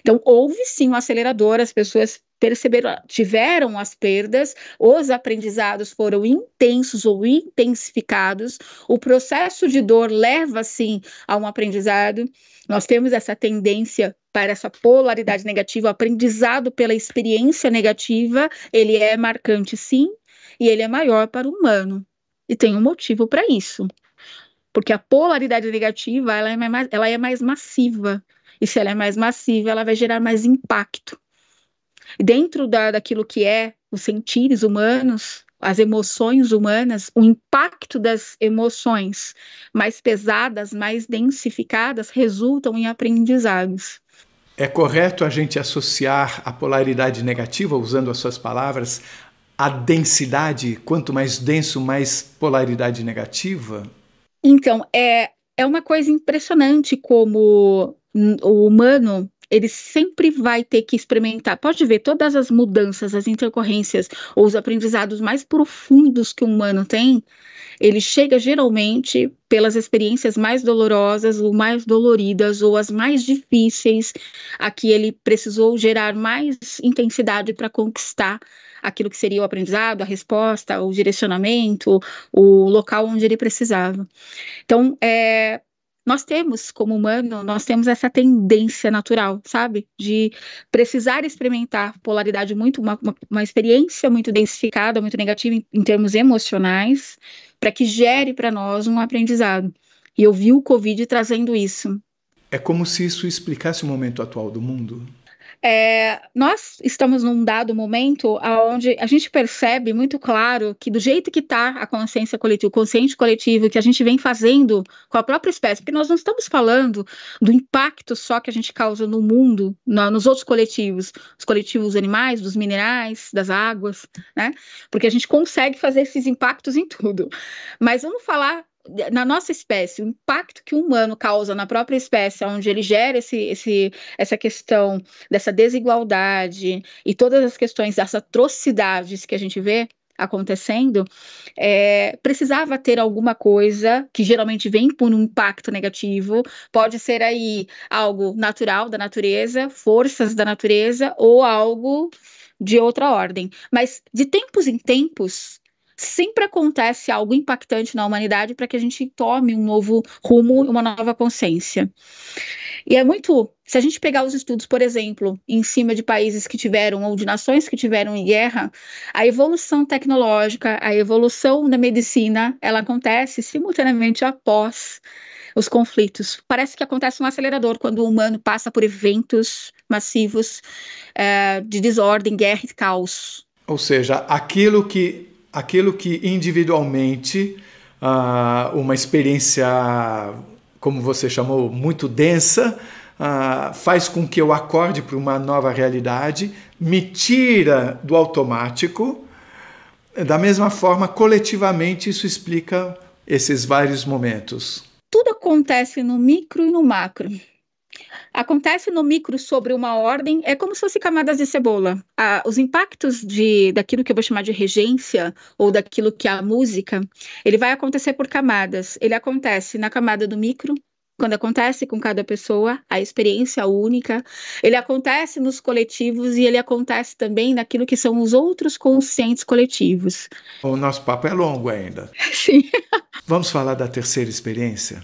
Speaker 2: Então, houve sim um acelerador, as pessoas perceberam, tiveram as perdas, os aprendizados foram intensos ou intensificados, o processo de dor leva, sim, a um aprendizado. Nós temos essa tendência para essa polaridade negativa, o aprendizado pela experiência negativa, ele é marcante, sim, e ele é maior para o humano. E tem um motivo para isso. Porque a polaridade negativa ela é, mais, ela é mais massiva. E se ela é mais massiva, ela vai gerar mais impacto dentro da, daquilo que é os sentires humanos, as emoções humanas, o impacto das emoções mais pesadas, mais densificadas, resultam em aprendizados.
Speaker 1: É correto a gente associar a polaridade negativa, usando as suas palavras, à densidade? Quanto mais denso, mais polaridade negativa?
Speaker 2: Então, é, é uma coisa impressionante como o humano ele sempre vai ter que experimentar. Pode ver todas as mudanças, as intercorrências ou os aprendizados mais profundos que o humano tem, ele chega geralmente pelas experiências mais dolorosas ou mais doloridas ou as mais difíceis, a que ele precisou gerar mais intensidade para conquistar aquilo que seria o aprendizado, a resposta, o direcionamento, o local onde ele precisava. Então, é, nós temos, como humano, nós temos essa tendência natural, sabe? De precisar experimentar polaridade muito, uma, uma experiência muito densificada, muito negativa em, em termos emocionais, para que gere para nós um aprendizado. E eu vi o Covid trazendo isso.
Speaker 1: É como se isso explicasse o momento atual do mundo?
Speaker 2: É, nós estamos num dado momento onde a gente percebe muito claro que do jeito que está a consciência coletiva, o consciente coletivo que a gente vem fazendo com a própria espécie, porque nós não estamos falando do impacto só que a gente causa no mundo, no, nos outros coletivos, os coletivos animais, dos minerais, das águas, né? Porque a gente consegue fazer esses impactos em tudo. Mas vamos falar na nossa espécie, o impacto que o humano causa na própria espécie, onde ele gera esse, esse, essa questão dessa desigualdade e todas as questões das atrocidades que a gente vê acontecendo, é, precisava ter alguma coisa que geralmente vem por um impacto negativo, pode ser aí algo natural da natureza, forças da natureza ou algo de outra ordem. Mas de tempos em tempos, sempre acontece algo impactante na humanidade para que a gente tome um novo rumo, uma nova consciência. E é muito. Se a gente pegar os estudos, por exemplo, em cima de países que tiveram ou de nações que tiveram guerra, a evolução tecnológica, a evolução da medicina, ela acontece simultaneamente após os conflitos. Parece que acontece um acelerador quando o humano passa por eventos massivos é, de desordem, guerra e caos.
Speaker 1: Ou seja, aquilo que aquilo que individualmente ah, uma experiência, como você chamou, muito densa, ah, faz com que eu acorde para uma nova realidade, me tira do automático. Da mesma forma, coletivamente, isso explica esses vários momentos.
Speaker 2: Tudo acontece no micro e no macro acontece no micro sobre uma ordem, é como se fosse camadas de cebola. Ah, os impactos de, daquilo que eu vou chamar de regência, ou daquilo que é a música, ele vai acontecer por camadas. Ele acontece na camada do micro, quando acontece com cada pessoa, a experiência única, ele acontece nos coletivos e ele acontece também naquilo que são os outros conscientes coletivos.
Speaker 1: O nosso papo é longo ainda. Sim. Vamos falar da terceira experiência?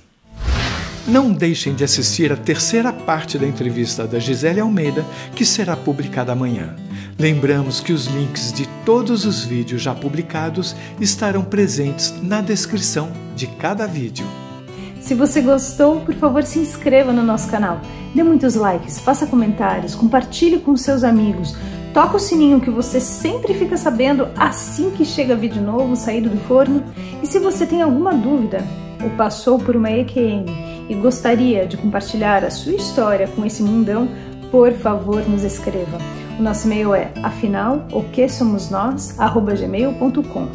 Speaker 1: Não deixem de assistir a terceira parte da entrevista da Gisele Almeida, que será publicada amanhã. Lembramos que os links de todos os vídeos já publicados estarão presentes na descrição de cada vídeo. Se você gostou, por favor se inscreva no nosso canal, dê muitos likes, faça comentários, compartilhe com seus amigos,
Speaker 2: toca o sininho que você sempre fica sabendo assim que chega vídeo novo saído do forno. E se você tem alguma dúvida, ou passou por uma EQM e gostaria de compartilhar a sua história com esse mundão, por favor nos escreva. O nosso e-mail é afinal o que somos nós, gmail.com.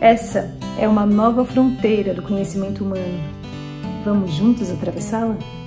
Speaker 2: Essa é uma nova fronteira do conhecimento humano. Vamos juntos atravessá-la?